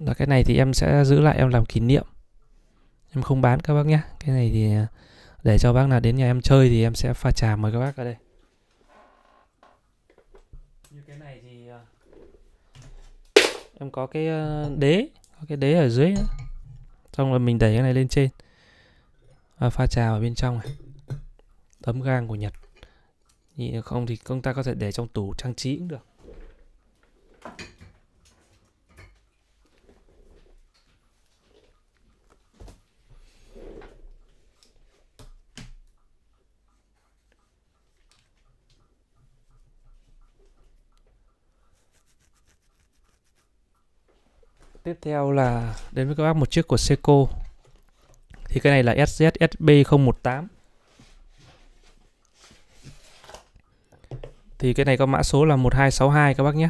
[SPEAKER 1] và cái này thì em sẽ giữ lại em làm kỷ niệm em không bán các bác nhé cái này thì à, để cho bác nào đến nhà em chơi thì em sẽ pha trà mời các bác ở đây như cái này thì à, em có cái à, đế có cái đế ở dưới nữa. xong rồi mình đẩy cái này lên trên và pha trà ở bên trong này tấm gang của nhật thì không thì chúng ta có thể để trong tủ trang trí cũng được Tiếp theo là đến với các bác một chiếc của Seiko. Thì cái này là SZSB018. Thì cái này có mã số là 1262 các bác nhé.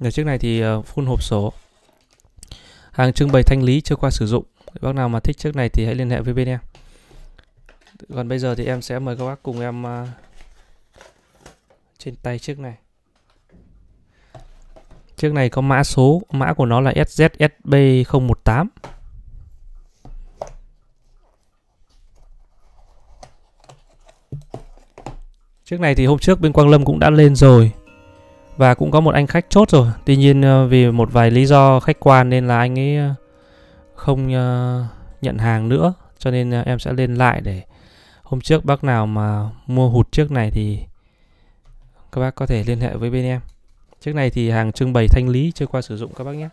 [SPEAKER 1] Ở chiếc này thì ờ, full hộp sổ Hàng trưng bày thanh lý chưa qua sử dụng. Bác nào mà thích chiếc này thì hãy liên hệ với bên em. Còn bây giờ thì em sẽ mời các bác cùng em ờ, trên tay chiếc này. Chiếc này có mã số, mã của nó là SZSB018. Chiếc này thì hôm trước bên Quang Lâm cũng đã lên rồi và cũng có một anh khách chốt rồi. Tuy nhiên ờ, vì một vài lý do khách quan nên là anh ấy ờ, không ờ, nhận hàng nữa cho nên em sẽ lên lại để hôm trước bác nào mà mua hụt chiếc này thì các bác có thể liên hệ với bên em. Chiếc này thì hàng trưng bày thanh lý chưa qua sử dụng các bác nhé.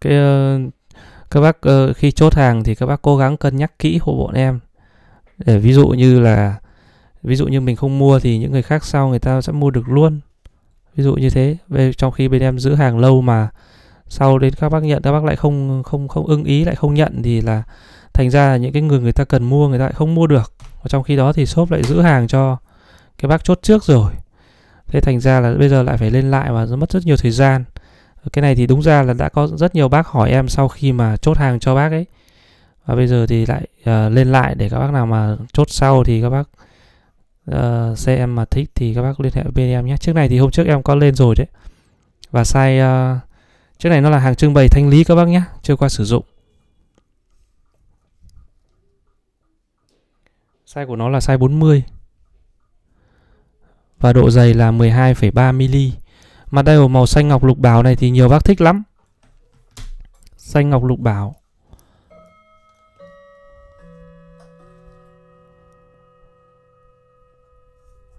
[SPEAKER 1] Cái uh, các bác uh, khi chốt hàng thì các bác cố gắng cân nhắc kỹ hộ bọn em. Để ví dụ như là ví dụ như mình không mua thì những người khác sau người ta sẽ mua được luôn. Ví dụ như thế, về trong khi bên em giữ hàng lâu mà sau đến các bác nhận các bác lại không không không ưng ý lại không nhận thì là thành ra những cái người người ta cần mua người ta lại không mua được và trong khi đó thì shop lại giữ hàng cho cái bác chốt trước rồi thế thành ra là bây giờ lại phải lên lại và mất rất nhiều thời gian cái này thì đúng ra là đã có rất nhiều bác hỏi em sau khi mà chốt hàng cho bác ấy và bây giờ thì lại uh, lên lại để các bác nào mà chốt sau thì các bác uh, ờ, xe em mà thích thì các bác liên hệ bên em nhé trước này thì hôm trước em có lên rồi đấy và sai uh, ờ, Chiếc này nó là hàng trưng bày thanh lý các bác nhé, chưa qua sử dụng. Size của nó là size 40. Và độ dày là 12,3mm. Mặt đây màu xanh ngọc lục bảo này thì nhiều bác thích lắm. Xanh ngọc lục bảo.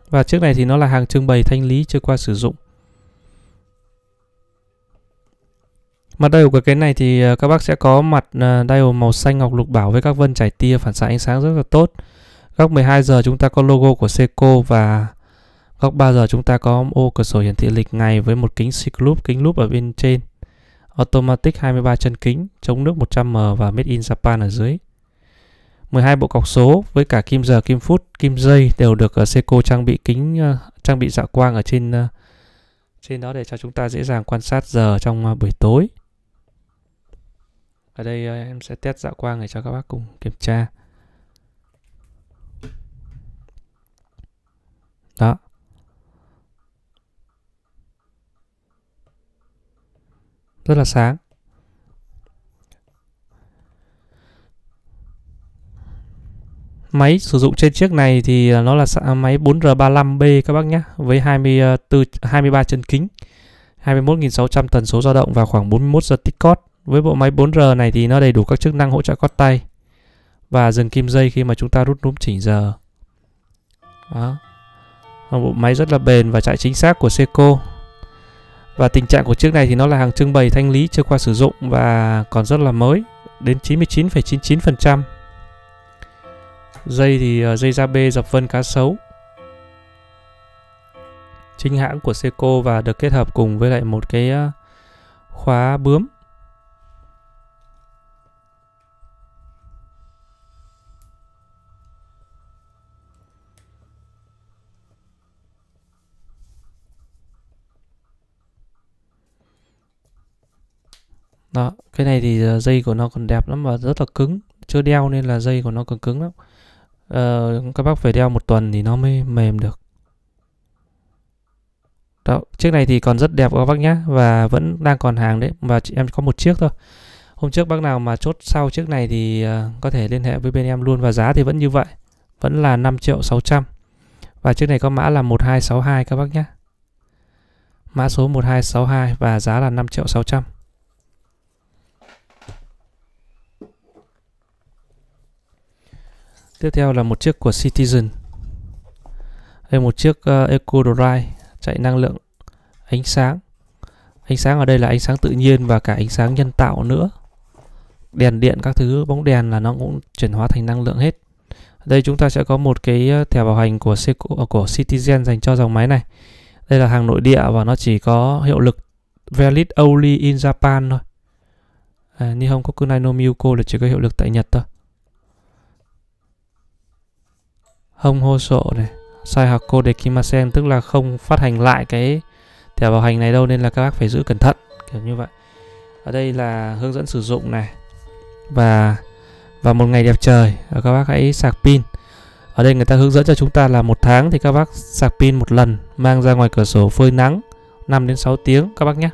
[SPEAKER 1] Và chiếc này thì nó là hàng trưng bày thanh lý chưa qua sử dụng. Mặt diode của cái này thì ờ, các bác sẽ có mặt ờ, diode màu xanh ngọc lục bảo với các vân chảy tia phản xạ ánh sáng rất là tốt. Góc 12 giờ chúng ta có logo của Seiko và góc 3 giờ chúng ta có ô cửa sổ hiển thị lịch ngày với một kính C-Loop, kính lúp ở bên trên. Automatic 23 chân kính, chống nước 100M và Made in Japan ở dưới. 12 bộ cọc số với cả kim giờ, kim phút, kim giây đều được ờ, Seiko trang bị kính trang bị dạ quang ở trên trên đó để cho chúng ta dễ dàng quan sát giờ trong buổi tối. Ở đây ờ, em sẽ test dạo quang để cho các bác cùng kiểm tra. Đó. Rất là sáng. Máy sử dụng trên chiếc này thì ờ, nó là máy 4R35B các bác nhé với 24 23 ờ, chân kính, 21.600 tần số dao động và khoảng 41 giờ tích cót. Với bộ máy 4R này thì nó đầy đủ các chức năng hỗ trợ cót tay và dừng kim dây khi mà chúng ta rút núm chỉnh giờ. Đó. Bộ máy rất là bền và chạy chính xác của Seiko. Và tình trạng của chiếc này thì nó là hàng trưng bày thanh lý chưa qua sử dụng và còn rất là mới, đến 99,99%. Dây thì ờ, dây da bê dập vân cá sấu. Chính hãng của Seiko và được kết hợp cùng với lại một cái ờ, khóa bướm Đó, cái này thì ờ, dây của nó còn đẹp lắm và rất là cứng Chưa đeo nên là dây của nó còn cứng lắm ờ, Các bác phải đeo một tuần thì nó mới mềm được Đó, chiếc này thì còn rất đẹp các bác nhé Và vẫn đang còn hàng đấy Và chị em có một chiếc thôi Hôm trước bác nào mà chốt sau chiếc này thì ờ, có thể liên hệ với bên em luôn Và giá thì vẫn như vậy Vẫn là 5 triệu 600 Và chiếc này có mã là 1262 các bác nhé Mã số 1262 và giá là 5 triệu 600 Tiếp theo là một chiếc của Citizen. Đây một chiếc uh, Eco Drive chạy năng lượng ánh sáng. Ánh sáng ở đây là ánh sáng tự nhiên và cả ánh sáng nhân tạo nữa. Đèn điện các thứ, bóng đèn là nó cũng chuyển hóa thành năng lượng hết. Đây chúng ta sẽ có một cái ờ, thẻ bảo hành của ờ, của Citizen dành cho dòng máy này. Đây là hàng nội địa và nó chỉ có hiệu lực valid only in Japan thôi. À, Nihon Kokunai no Miyuko là chỉ có hiệu lực tại Nhật thôi. hông hô sộ này sai học cô đề kimasen tức là không phát hành lại cái thẻ bảo hành này đâu nên là các bác phải giữ cẩn thận kiểu như vậy ở đây là hướng dẫn sử dụng này và và một ngày đẹp trời các bác hãy sạc pin ở đây người ta hướng dẫn cho chúng ta là một tháng thì các bác sạc pin một lần mang ra ngoài cửa sổ phơi nắng 5 đến 6 tiếng các bác nhé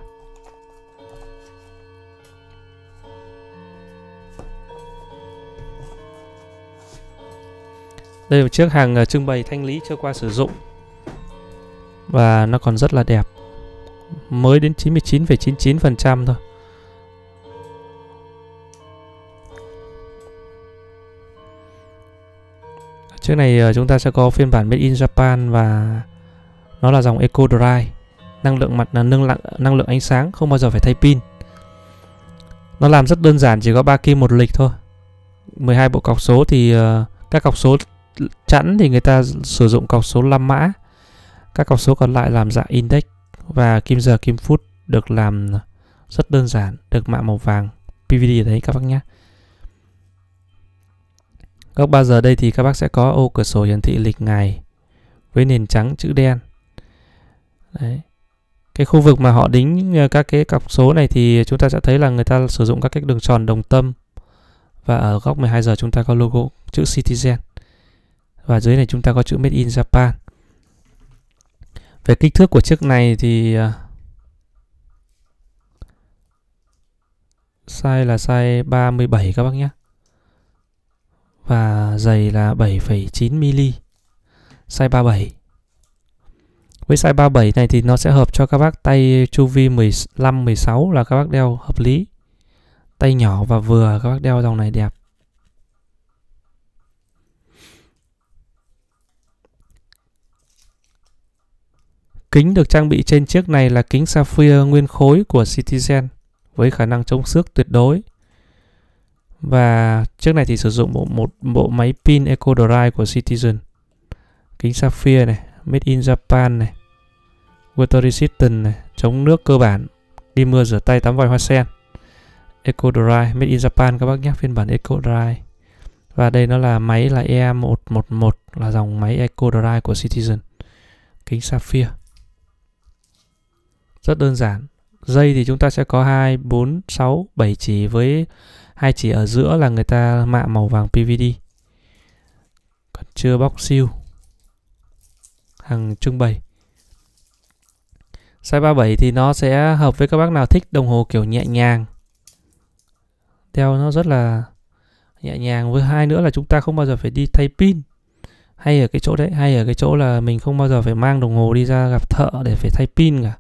[SPEAKER 1] Đây là một chiếc hàng ờ, trưng bày thanh lý chưa qua sử dụng Và nó còn rất là đẹp Mới đến 99,99% ,99 thôi Chiếc này ờ, chúng ta sẽ có phiên bản made in Japan và nó là dòng Eco Drive. Năng lượng mặt là ờ, nâng lặng năng lượng ánh sáng, không bao giờ phải thay pin. Nó làm rất đơn giản chỉ có 3 kim một lịch thôi. 12 bộ cọc số thì các cọc số chẵn thì người ta sử dụng cọc số 5 mã. Các cọc số còn lại làm dạng index và kim giờ kim phút được làm rất đơn giản, được mạ màu vàng. PVD ở đấy các bác nhé. Góc 3 giờ đây thì các bác sẽ có ô cửa sổ hiển thị lịch ngày với nền trắng chữ đen. Đấy. Cái khu vực mà họ đính ờ, các cái cọc số này thì chúng ta sẽ thấy là người ta sử dụng các cái đường tròn đồng tâm và ở góc 12 giờ chúng ta có logo chữ Citizen và dưới này chúng ta có chữ Made in Japan về kích thước của chiếc này thì à, size là size 37 các bác nhé và dày là 7,9mm size 37 với size 37 này thì nó sẽ hợp cho các bác tay chu vi 15 16 là các bác đeo hợp lý tay nhỏ và vừa các bác đeo dòng này đẹp Kính được trang bị trên chiếc này là kính sapphire nguyên khối của Citizen với khả năng chống xước tuyệt đối. Và chiếc này thì sử dụng một, một bộ máy pin Eco Drive của Citizen. Kính sapphire này, made in Japan này, water resistant này, chống nước cơ bản, đi mưa rửa tay tắm vòi hoa sen. Eco Drive, made in Japan các bác nhé, phiên bản Eco Drive. Và đây nó là máy là E111 là dòng máy Eco Drive của Citizen. Kính sapphire. Rất đơn giản. Dây thì chúng ta sẽ có 2, 4, 6, 7 chỉ với hai chỉ ở giữa là người ta mạ màu vàng PVD. Còn chưa bóc siêu. Hàng trưng bày. Size 37 thì nó sẽ hợp với các bác nào thích đồng hồ kiểu nhẹ nhàng. Đeo nó rất là nhẹ nhàng với hai nữa là chúng ta không bao giờ phải đi thay pin hay ở cái chỗ đấy hay ở cái chỗ là mình không bao giờ phải mang đồng hồ đi ra gặp thợ để phải thay pin cả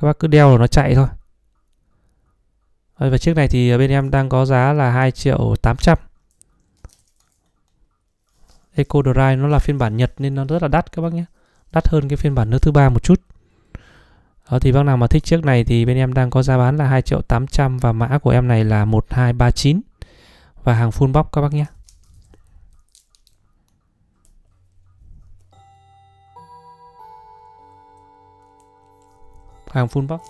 [SPEAKER 1] các bác cứ đeo rồi nó chạy thôi và chiếc này thì bên em đang có giá là 2 triệu 800 Eco Drive nó là phiên bản Nhật nên nó rất là đắt các bác nhé Đắt hơn cái phiên bản nước thứ ba một chút Đó, Thì bác nào mà thích chiếc này thì bên em đang có giá bán là 2 triệu 800 Và mã của em này là 1239 Và hàng full box các bác nhé hàng full box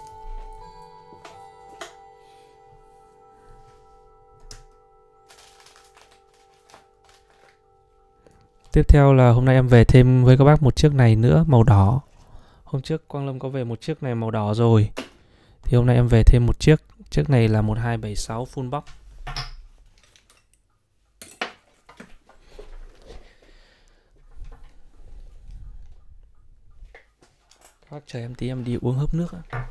[SPEAKER 1] Tiếp theo là hôm nay em về thêm với các bác một chiếc này nữa màu đỏ Hôm trước Quang Lâm có về một chiếc này màu đỏ rồi Thì hôm nay em về thêm một chiếc Chiếc này là 1276 full box Khoác chờ em tí em đi uống hớp nước á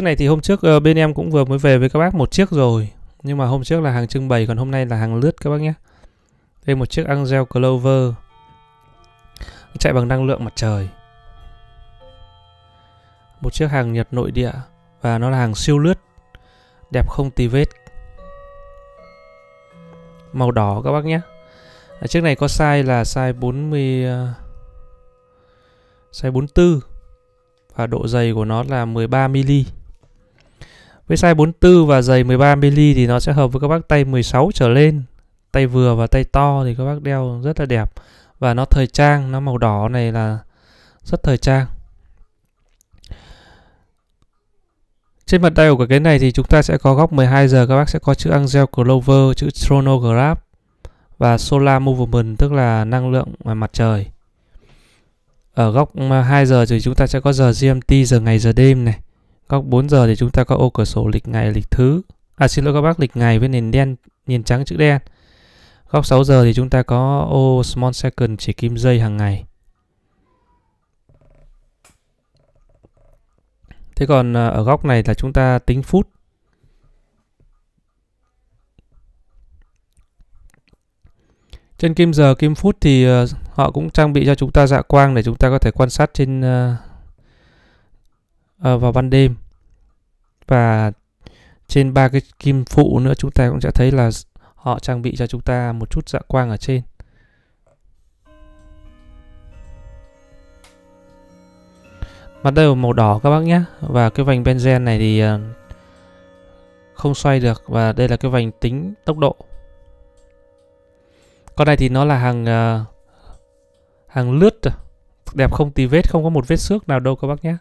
[SPEAKER 1] Chiếc này thì hôm trước uh, bên em cũng vừa mới về với các bác một chiếc rồi. Nhưng mà hôm trước là hàng trưng bày còn hôm nay là hàng lướt các bác nhé. Đây một chiếc Angel Clover chạy bằng năng lượng mặt trời. Một chiếc hàng Nhật nội địa và nó là hàng siêu lướt đẹp không tì vết. Màu đỏ các bác nhé. À, chiếc này có size là size 40 uh, ờ, size 44 và độ dày của nó là 13 mm. Với size 44 và giày 13mm thì nó sẽ hợp với các bác tay 16 trở lên. Tay vừa và tay to thì các bác đeo rất là đẹp. Và nó thời trang, nó màu đỏ này là rất thời trang. Trên mặt đeo của cái này thì chúng ta sẽ có góc 12 giờ các bác sẽ có chữ Angel Clover, chữ Chronograph và Solar Movement tức là năng lượng mặt trời. Ở góc 2 giờ thì chúng ta sẽ có giờ GMT, giờ ngày, giờ đêm này Góc 4 giờ thì chúng ta có ô cửa sổ lịch ngày lịch thứ. À xin lỗi các bác, lịch ngày với nền đen, nền trắng chữ đen. Góc 6 giờ thì chúng ta có ô small second chỉ kim dây hàng ngày. Thế còn à, ở góc này là chúng ta tính phút. Trên kim giờ, kim phút thì à, họ cũng trang bị cho chúng ta dạ quang để chúng ta có thể quan sát trên à, Ờ, vào ban đêm và trên ba cái kim phụ nữa chúng ta cũng sẽ thấy là họ trang bị cho chúng ta một chút dạ quang ở trên mặt đây là màu đỏ các bác nhé và cái vành benzen này thì ờ, không xoay được và đây là cái vành tính tốc độ con này thì nó là hàng ờ, hàng lướt à. đẹp không tì vết không có một vết xước nào đâu các bác nhé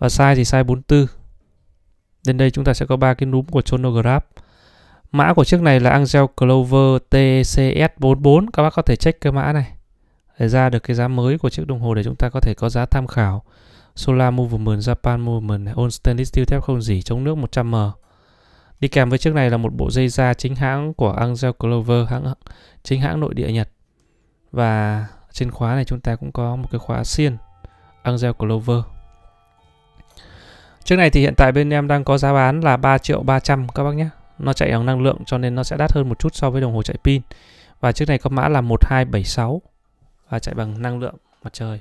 [SPEAKER 1] và size thì size 44 đến đây chúng ta sẽ có ba cái núm của Chronograph mã của chiếc này là Angel Clover TCS44 các bác có thể check cái mã này để ra được cái giá mới của chiếc đồng hồ để chúng ta có thể có giá tham khảo Solar Movement, Japan Movement, All Stainless Steel thép không dỉ, chống nước 100M Đi kèm với chiếc này là một bộ dây da chính hãng của Angel Clover, hãng chính hãng nội địa Nhật. Và trên khóa này chúng ta cũng có một cái khóa xiên Angel Clover. Chiếc này thì hiện tại bên em đang có giá bán là 3 triệu 300 các bác nhé. Nó chạy bằng năng lượng cho nên nó sẽ đắt hơn một chút so với đồng hồ chạy pin. Và chiếc này có mã là 1276 và chạy bằng năng lượng mặt trời.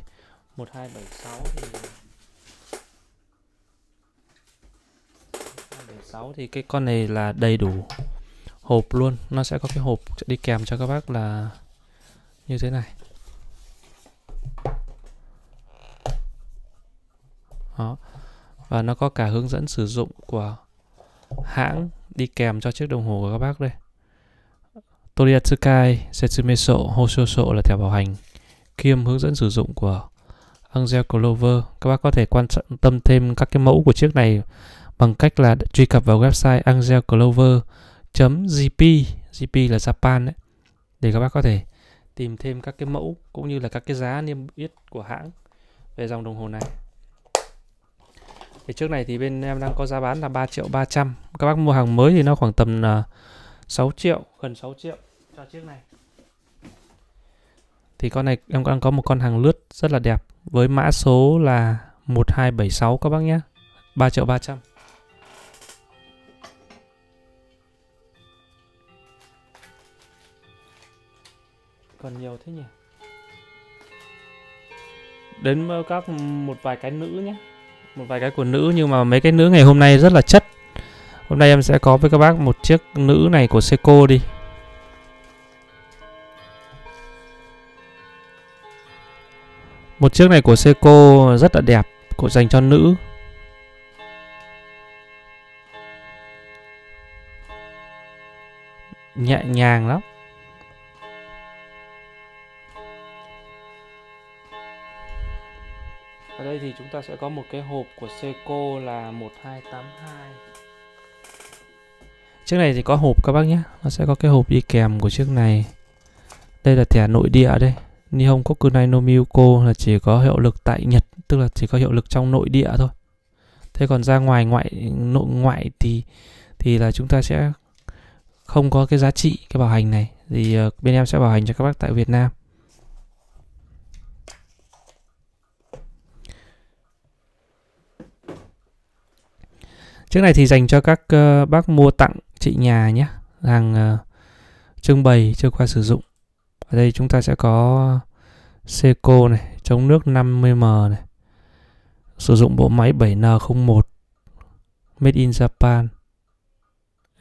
[SPEAKER 1] 1276 thì 1276 thì cái con này là đầy đủ hộp luôn, nó sẽ có cái hộp đi kèm cho các bác là như thế này. Đó và nó có cả hướng dẫn sử dụng của hãng đi kèm cho chiếc đồng hồ của các bác đây Toriatsukai Setsumeso Hoshoso là thẻ bảo hành kiêm hướng dẫn sử dụng của Angel Clover các bác có thể quan tâm thêm các cái mẫu của chiếc này bằng cách là truy cập vào website angelclover.gp GP là Japan đấy để các bác có thể tìm thêm các cái mẫu cũng như là các cái giá niêm yết của hãng về dòng đồng hồ này thì trước này thì bên em đang có giá bán là 3 triệu 300 các bác mua hàng mới thì nó khoảng tầm à, uh, 6 triệu gần 6 triệu cho chiếc này thì con này em đang có một con hàng lướt rất là đẹp với mã số là 1276 các bác nhé 3 triệu 300 còn nhiều thế nhỉ đến các một vài cái nữ nhé một vài cái của nữ nhưng mà mấy cái nữ ngày hôm nay rất là chất hôm nay em sẽ có với các bác một chiếc nữ này của Seiko đi một chiếc này của Seiko rất là đẹp của dành cho nữ nhẹ nhàng lắm ở đây thì chúng ta sẽ có một cái hộp của Seiko là 1282 chiếc này thì có hộp các bác nhé nó sẽ có cái hộp đi kèm của chiếc này đây là thẻ nội địa đây Nihon Kokunai no Miyuko là chỉ có hiệu lực tại Nhật tức là chỉ có hiệu lực trong nội địa thôi thế còn ra ngoài ngoại nội ngoại thì thì là chúng ta sẽ không có cái giá trị cái bảo hành này thì ờ, bên em sẽ bảo hành cho các bác tại Việt Nam Chiếc này thì dành cho các uh, bác mua tặng chị nhà nhé. Hàng uh, trưng bày chưa qua sử dụng. Ở đây chúng ta sẽ có Seco này, chống nước 50M này. Sử dụng bộ máy 7N01 Made in Japan.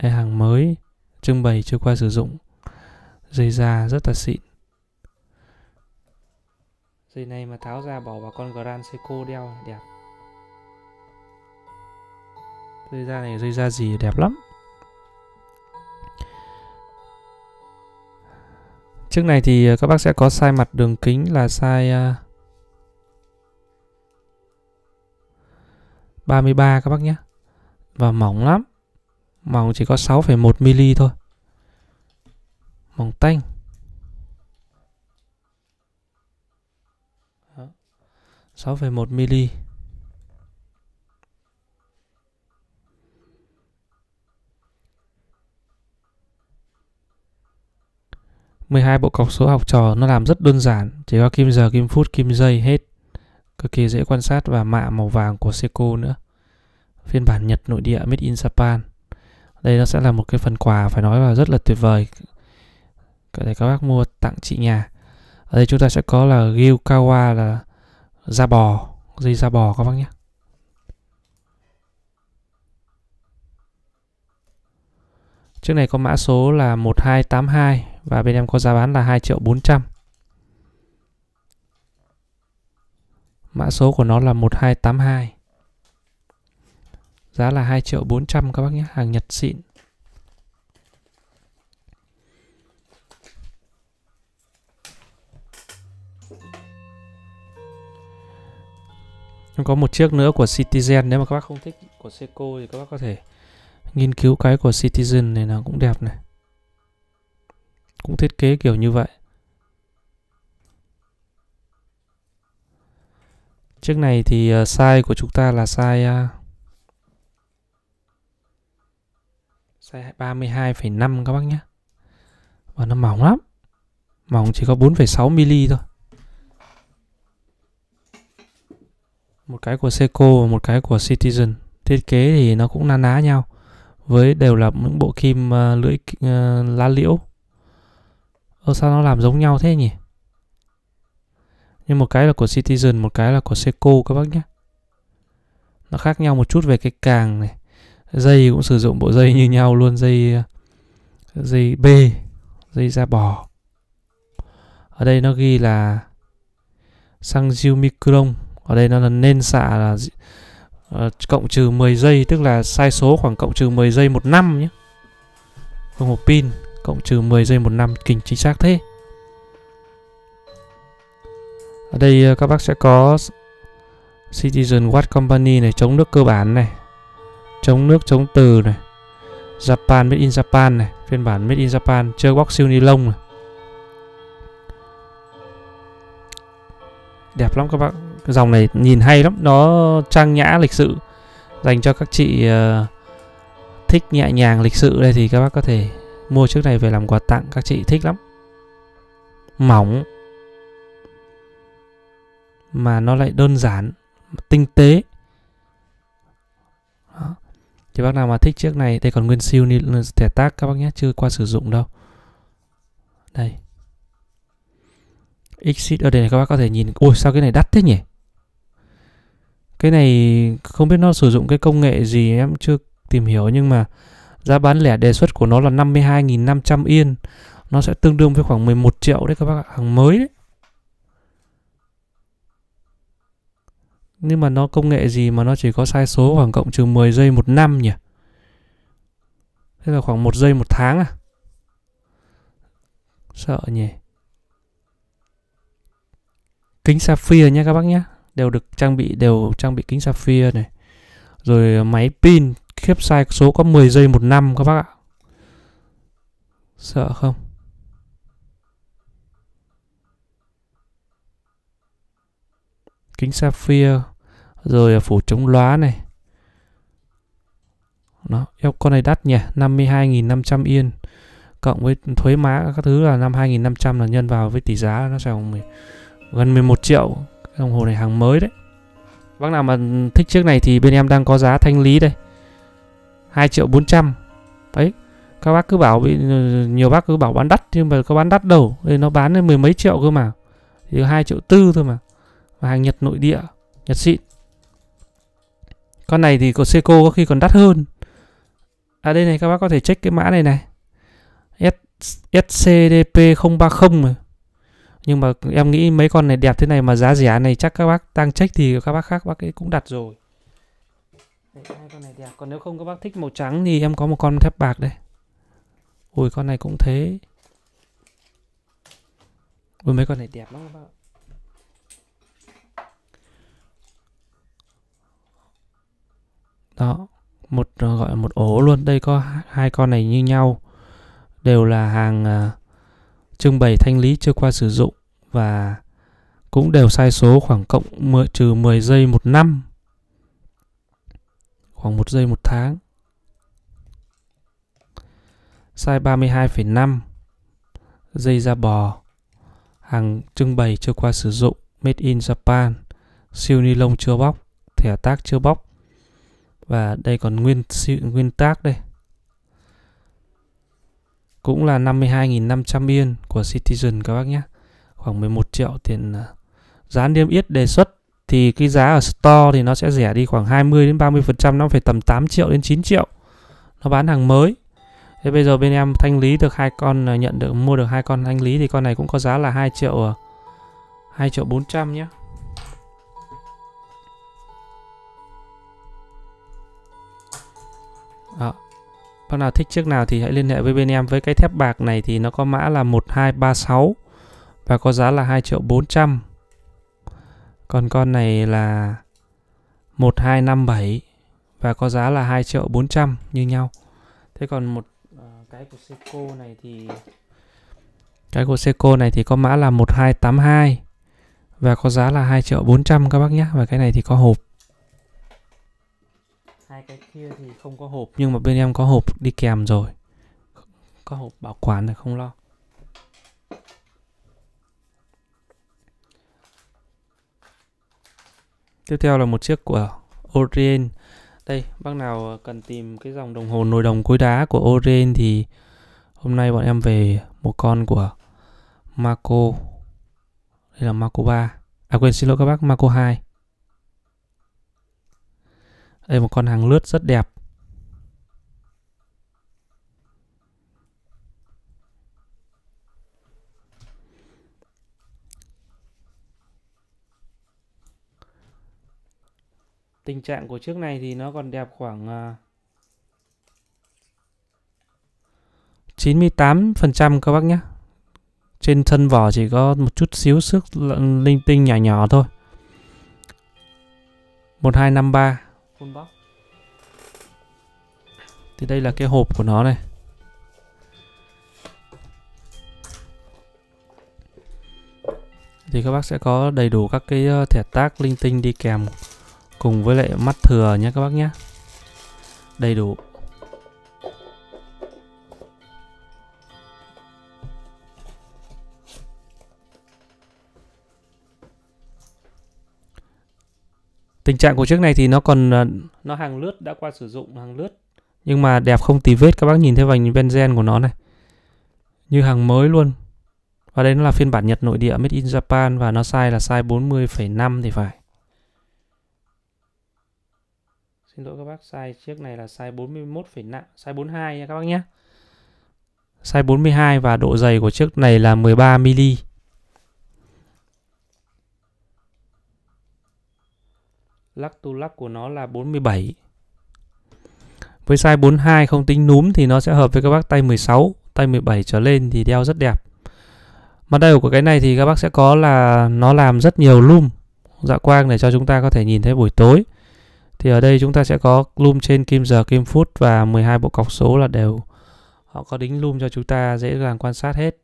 [SPEAKER 1] Đây hàng mới trưng bày chưa qua sử dụng. Dây da rất là xịn. Dây này mà tháo ra bỏ vào con Grand Seiko đeo đẹp dây da này dây da gì đẹp lắm Trước này thì ờ, các bác sẽ có size mặt đường kính là size 33 ờ, các bác nhé Và mỏng lắm Mỏng chỉ có 6,1mm thôi Mỏng tanh Đó. 6,1mm 12 bộ cọc số học trò nó làm rất đơn giản, chỉ có kim giờ, kim phút, kim giây hết. Cực kỳ dễ quan sát và mạ màu vàng của Seiko nữa. Phiên bản Nhật nội địa Made in Japan. Đây nó sẽ là một cái phần quà phải nói là rất là tuyệt vời. Có thể các bác mua tặng chị nhà. Ở đây chúng ta sẽ có là Gyukawa là da bò, dây da bò các bác nhé. Chiếc này có mã số là 1282 và bên em có giá bán là 2 triệu 400 Mã số của nó là 1282 Giá là 2 triệu 400 các bác nhé Hàng Nhật xịn có một chiếc nữa của Citizen Nếu mà các bác không thích của Seiko thì các bác có thể nghiên cứu cái của Citizen này nó cũng đẹp này cũng thiết kế kiểu như vậy. Chiếc này thì ờ, size của chúng ta là size uh, size 32,5 các bác nhé. Và nó mỏng lắm. Mỏng chỉ có 4,6 mm thôi. Một cái của Seiko và một cái của Citizen. Thiết kế thì nó cũng na ná nhau với đều là những bộ kim ờ, lưỡi lá liễu Ơ sao nó làm giống nhau thế nhỉ? Nhưng một cái là của Citizen, một cái là của Seiko các bác nhé. Nó khác nhau một chút về cái càng này. Dây cũng sử dụng bộ dây như nhau luôn, dây dây B, dây da bò. Ở đây nó ghi là xăng diu micron. Ở đây nó là nên xạ là uh, cộng trừ 10 giây, tức là sai số khoảng cộng trừ 10 giây một năm nhé. Không một pin cộng trừ 10 giây một năm kinh chính xác thế ở đây ờ, các bác sẽ có Citizen Watt Company này chống nước cơ bản này chống nước chống từ này Japan Made in Japan này phiên bản Made in Japan chơi box siêu ni lông này đẹp lắm các bạn dòng này nhìn hay lắm nó trang nhã lịch sự dành cho các chị uh, thích nhẹ nhàng lịch sự đây thì các bác có thể Mua chiếc này về làm quà tặng các chị thích lắm Mỏng Mà nó lại đơn giản Tinh tế Đó. Thì bác nào mà thích chiếc này Đây còn nguyên siêu thẻ tác các bác nhé Chưa qua sử dụng đâu Đây Exit ở đây này các bác có thể nhìn Ôi sao cái này đắt thế nhỉ Cái này không biết nó sử dụng cái công nghệ gì Em chưa tìm hiểu nhưng mà Giá bán lẻ đề xuất của nó là 52.500 yên. Nó sẽ tương đương với khoảng 11 triệu đấy các bác ạ, hàng mới đấy. Nhưng mà nó công nghệ gì mà nó chỉ có sai số khoảng cộng trừ 10 giây một năm nhỉ? Thế là khoảng một giây một tháng à? Sợ nhỉ? Kính sapphire nhé các bác nhé. Đều được trang bị đều trang bị kính sapphire này. Rồi máy pin khiếp sai số có 10 giây một năm các bác ạ sợ không kính sapphire rồi phủ chống lóa này nó eo con này đắt nhỉ 52.500 yên cộng với thuế má các thứ là năm 2.500 là nhân vào với tỷ giá nó sẽ gần 11 triệu cái đồng hồ này hàng mới đấy bác nào mà thích chiếc này thì bên em đang có giá thanh lý đây 2 triệu 400 đấy các bác cứ bảo bị nhiều bác cứ bảo bán đắt nhưng mà có bán đắt đâu thì nó bán đến mười mấy triệu cơ mà thì hai triệu tư thôi mà và hàng Nhật nội địa Nhật xịn con này thì của seco có khi còn đắt hơn à đây này các bác có thể check cái mã này này S SCDP 030 mà. nhưng mà em nghĩ mấy con này đẹp thế này mà giá rẻ này chắc các bác đang check thì các bác khác bác ấy cũng đặt rồi Đấy, hai con này đẹp. Còn nếu không các bác thích màu trắng thì em có một con thép bạc đây. Ui con này cũng thế. Ôi mấy con này đẹp lắm các bác Đó, một ờ, gọi là một ổ luôn. Đây có hai con này như nhau. Đều là hàng uh, trưng bày thanh lý chưa qua sử dụng và cũng đều sai số khoảng cộng 10, trừ 10 giây một năm khoảng 1 giây một tháng. Size 32,5 Dây da bò Hàng trưng bày chưa qua sử dụng Made in Japan Siêu ni lông chưa bóc Thẻ tác chưa bóc Và đây còn nguyên nguyên tác đây Cũng là 52.500 yên của Citizen các bác nhé Khoảng 11 triệu tiền à, Gián niêm yết đề xuất thì cái giá ở store thì nó sẽ rẻ đi khoảng 20 đến 30% nó phải tầm 8 triệu đến 9 triệu. Nó bán hàng mới. Thế bây giờ bên em thanh lý được hai con ờ, nhận được mua được hai con thanh lý thì con này cũng có giá là 2 triệu 2 ờ, triệu 400 nhé. Đó. Bác nào thích chiếc nào thì hãy liên hệ với bên em với cái thép bạc này thì nó có mã là 1236 và có giá là 2 triệu 400 còn con này là 1257 và có giá là 2 triệu 400 như nhau. Thế còn một à, cái của Seiko này thì cái của Seiko này thì có mã là 1282 và có giá là 2 triệu 400 các bác nhé và cái này thì có hộp. Hai cái kia thì không có hộp nhưng mà bên em có hộp đi kèm rồi. Có hộp bảo quản rồi không lo. Tiếp theo là một chiếc của Orient. Đây, bác nào cần tìm cái dòng đồng hồ nồi đồng cối đá của Orient thì hôm nay bọn em về một con của Marco. Đây là Marco 3. À quên xin lỗi các bác, Marco 2. Đây một con hàng lướt rất đẹp. tình trạng của chiếc này thì nó còn đẹp khoảng 98% à, các bác nhé trên thân vỏ chỉ có một chút xíu sức linh tinh nhỏ nhỏ thôi 1253 full box thì đây là cái hộp của nó này thì các bác sẽ có đầy đủ các cái ờ, thẻ tác linh tinh đi kèm cùng với lại mắt thừa nhé các bác nhé đầy đủ tình trạng của chiếc này thì nó còn à, nó hàng lướt đã qua sử dụng hàng lướt nhưng mà đẹp không tí vết các bác nhìn thấy vành benzen của nó này như hàng mới luôn và đây nó là phiên bản Nhật nội địa made in Japan và nó size là size 40,5 thì phải Xin lỗi các bác, size chiếc này là size phẩy nặng size 42 nha các bác nhé. Size 42 và độ dày của chiếc này là 13 mm. Lắc tu lắc của nó là 47. Với size 42 không tính núm thì nó sẽ hợp với các bác tay 16, tay 17 trở lên thì đeo rất đẹp. Mặt đầu của cái này thì các bác sẽ có là nó làm rất nhiều lum dạ quang để cho chúng ta có thể nhìn thấy buổi tối thì ở đây chúng ta sẽ có loom trên kim giờ kim phút và 12 bộ cọc số là đều họ có đính loom cho chúng ta dễ dàng quan sát hết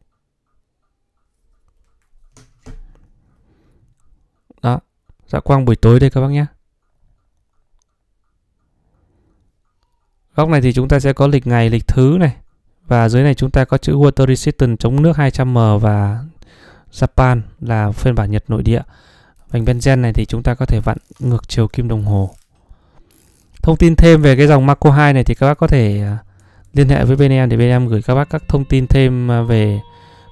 [SPEAKER 1] đó dạ quang buổi tối đây các bác nhé góc này thì chúng ta sẽ có lịch ngày lịch thứ này và dưới này chúng ta có chữ water resistant chống nước 200m và Japan là phiên bản Nhật nội địa. Vành benzen này thì chúng ta có thể vặn ngược chiều kim đồng hồ thông tin thêm về cái dòng Marco 2 này thì các bác có thể à, liên hệ với bên em để bên em gửi các bác các thông tin thêm à, về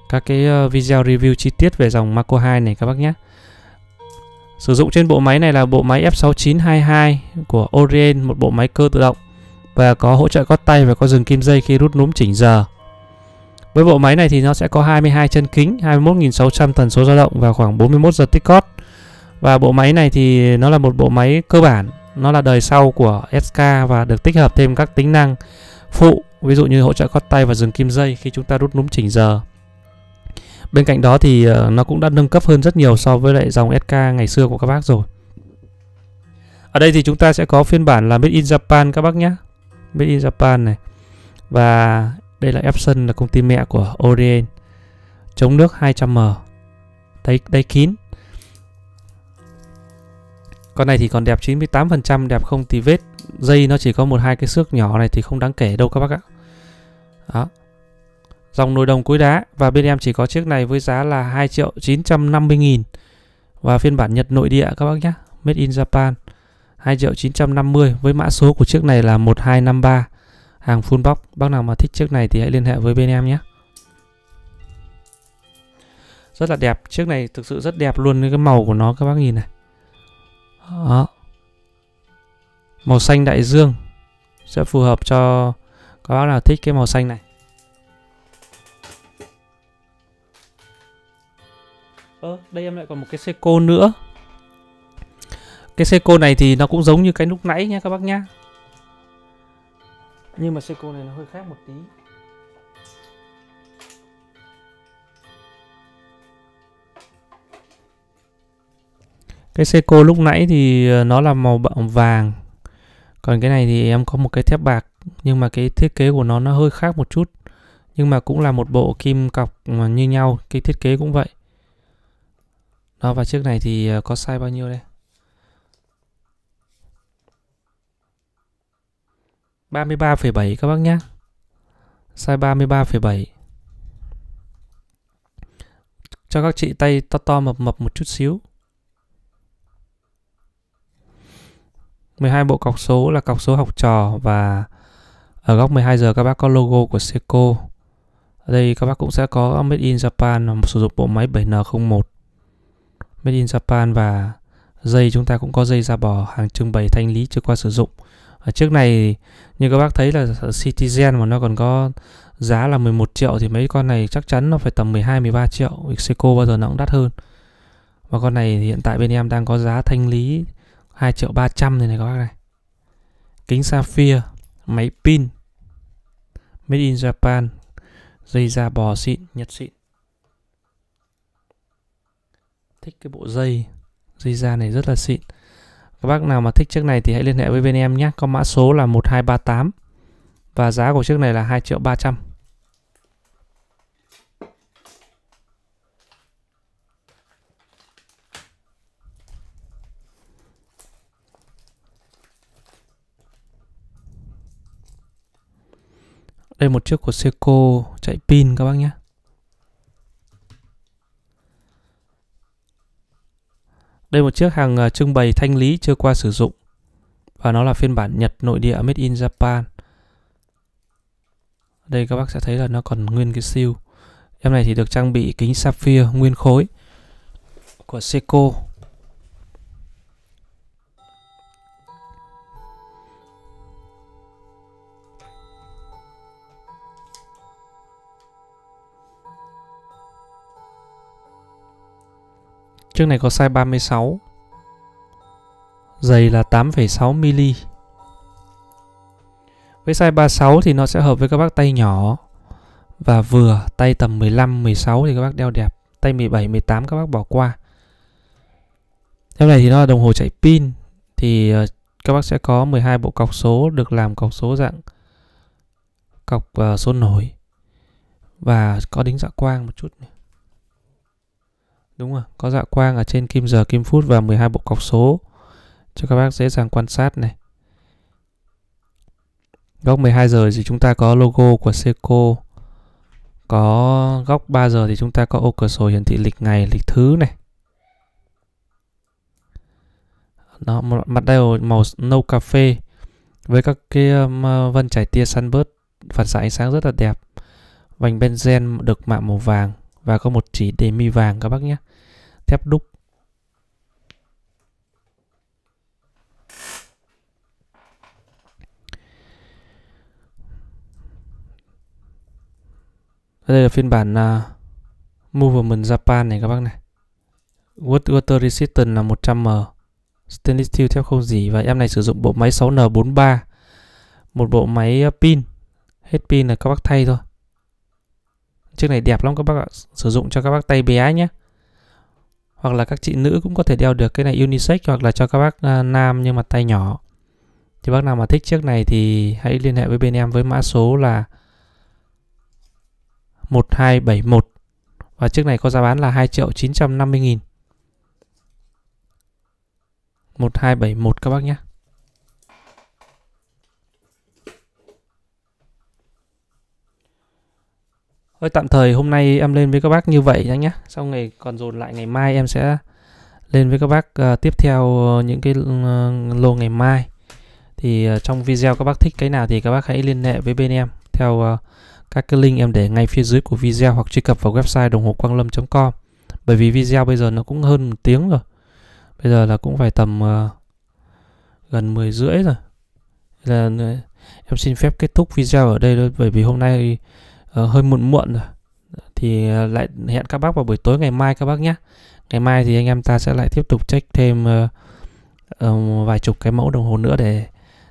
[SPEAKER 1] các cái ờ, video review chi tiết về dòng Marco 2 này các bác nhé. Sử dụng trên bộ máy này là bộ máy F6922 của Orient, một bộ máy cơ tự động và có hỗ trợ cót tay và có dừng kim dây khi rút núm chỉnh giờ. Với bộ máy này thì nó sẽ có 22 chân kính, 21.600 tần số dao động và khoảng 41 giờ tích cót. Và bộ máy này thì nó là một bộ máy cơ bản nó là đời sau của SK và được tích hợp thêm các tính năng phụ ví dụ như hỗ trợ cót tay và dừng kim dây khi chúng ta rút núm chỉnh giờ bên cạnh đó thì ờ, nó cũng đã nâng cấp hơn rất nhiều so với lại dòng SK ngày xưa của các bác rồi ở đây thì chúng ta sẽ có phiên bản là made in Japan các bác nhé made in Japan này và đây là Epson là công ty mẹ của Orient chống nước 200m đáy đáy kín con này thì còn đẹp 98%, đẹp không thì vết. Dây nó chỉ có một hai cái xước nhỏ này thì không đáng kể đâu các bác ạ. Đó. Dòng nồi đồng cuối đá và bên em chỉ có chiếc này với giá là 2 triệu 950 nghìn và phiên bản Nhật nội địa các bác nhé. Made in Japan 2 triệu 950 với mã số của chiếc này là 1253 hàng full box. Bác nào mà thích chiếc này thì hãy liên hệ với bên em nhé. Rất là đẹp, chiếc này thực sự rất đẹp luôn cái màu của nó các bác nhìn này đó. Màu xanh đại dương sẽ phù hợp cho các bác nào thích cái màu xanh này. Ơ, ờ, đây em lại còn một cái seco nữa. Cái seco này thì nó cũng giống như cái lúc nãy nhé các bác nhá. Nhưng mà seco này nó hơi khác một tí. cái Seiko lúc nãy thì ờ, nó là màu vàng còn cái này thì em có một cái thép bạc nhưng mà cái thiết kế của nó nó hơi khác một chút nhưng mà cũng là một bộ kim cọc mà ờ, như nhau cái thiết kế cũng vậy đó và chiếc này thì ờ, có size bao nhiêu đây 33,7 các bác nhé size 33,7 cho các chị tay to to mập mập một chút xíu 12 bộ cọc số là cọc số học trò và ở góc 12 giờ các bác có logo của Seiko. Ở đây các bác cũng sẽ có Made in Japan và sử dụng bộ máy 7N01. Made in Japan và dây chúng ta cũng có dây da bò hàng trưng bày thanh lý chưa qua sử dụng. Ở trước này như các bác thấy là Citizen mà nó còn có giá là 11 triệu thì mấy con này chắc chắn nó phải tầm 12 13 triệu, Seiko bao giờ nó cũng đắt hơn. Và con này thì hiện tại bên em đang có giá thanh lý 2 triệu 300 này này các bác này kính sapphire máy pin made in Japan dây da bò xịn nhật xịn thích cái bộ dây dây da này rất là xịn các bác nào mà thích chiếc này thì hãy liên hệ với bên em nhé có mã số là 1238 và giá của chiếc này là 2 triệu 300 Đây một chiếc của Seiko chạy pin các bác nhé. Đây một chiếc hàng à, trưng bày thanh lý chưa qua sử dụng. Và nó là phiên bản Nhật nội địa made in Japan. Đây các bác sẽ thấy là nó còn nguyên cái siêu. Em này thì được trang bị kính sapphire nguyên khối của Seiko. Chiếc này có size 36. Dày là 8,6mm. Với size 36 thì nó sẽ hợp với các bác tay nhỏ và vừa, tay tầm 15, 16 thì các bác đeo đẹp, tay 17, 18 các bác bỏ qua. Theo này thì nó là đồng hồ chạy pin thì ờ, các bác sẽ có 12 bộ cọc số được làm cọc số dạng cọc ờ, số nổi và có đính dạ quang một chút nữa. Đúng rồi, có dạ quang ở trên kim giờ, kim phút và 12 bộ cọc số cho các bác dễ dàng quan sát này. Góc 12 giờ thì chúng ta có logo của Seiko. Có góc 3 giờ thì chúng ta có ô cửa sổ hiển thị lịch ngày, lịch thứ này. Đó, mặt dial màu nâu cà phê với các cái um, vân chảy tia sunburst phản xạ ánh sáng rất là đẹp. Vành benzen được mạ màu vàng và có một chỉ đề mi vàng các bác nhé thép đúc đây là phiên bản uh, à, Movement Japan này các bác này Water Resistant là 100M ờ, Stainless steel thép không gì Và em này sử dụng bộ máy 6N43 Một bộ máy ờ, pin Hết pin là các bác thay thôi chiếc này đẹp lắm các bác ạ sử dụng cho các bác tay bé nhé hoặc là các chị nữ cũng có thể đeo được cái này unisex hoặc là cho các bác uh, nam nhưng mà tay nhỏ thì bác nào mà thích chiếc này thì hãy liên hệ với bên em với mã số là 1271 và chiếc này có giá bán là 2 triệu 950 nghìn 1271 các bác nhé Thôi tạm thời hôm nay em lên với các bác như vậy nhá nhé. Sau ngày còn dồn lại ngày mai em sẽ lên với các bác uh, tiếp theo những cái uh, lô ngày mai. Thì uh, trong video các bác thích cái nào thì các bác hãy liên hệ với bên em theo uh, các cái link em để ngay phía dưới của video hoặc truy cập vào website đồng hồ quang lâm.com. Bởi vì video bây giờ nó cũng hơn một tiếng rồi. Bây giờ là cũng phải tầm uh, gần 10 rưỡi rồi. Là em xin phép kết thúc video ở đây thôi bởi vì hôm nay uh, hơi muộn muộn rồi thì ờ, lại hẹn các bác vào buổi tối ngày mai các bác nhé ngày mai thì anh em ta sẽ lại tiếp tục check thêm uh, um, vài chục cái mẫu đồng hồ nữa để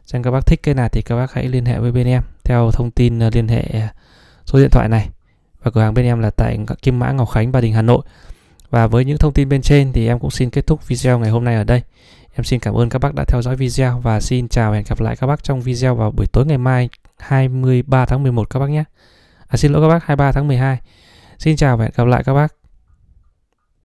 [SPEAKER 1] xem các bác thích cái nào thì các bác hãy liên hệ với bên em theo thông tin uh, liên hệ số điện thoại này và cửa hàng bên em là tại Kim Mã Ngọc Khánh Ba Đình Hà Nội và với những thông tin bên trên thì em cũng xin kết thúc video ngày hôm nay ở đây em xin cảm ơn các bác đã theo dõi video và xin chào hẹn gặp lại các bác trong video vào buổi tối ngày mai 23 tháng 11 các bác nhé à, xin lỗi các bác 23 tháng 12 xin chào và hẹn gặp lại các bác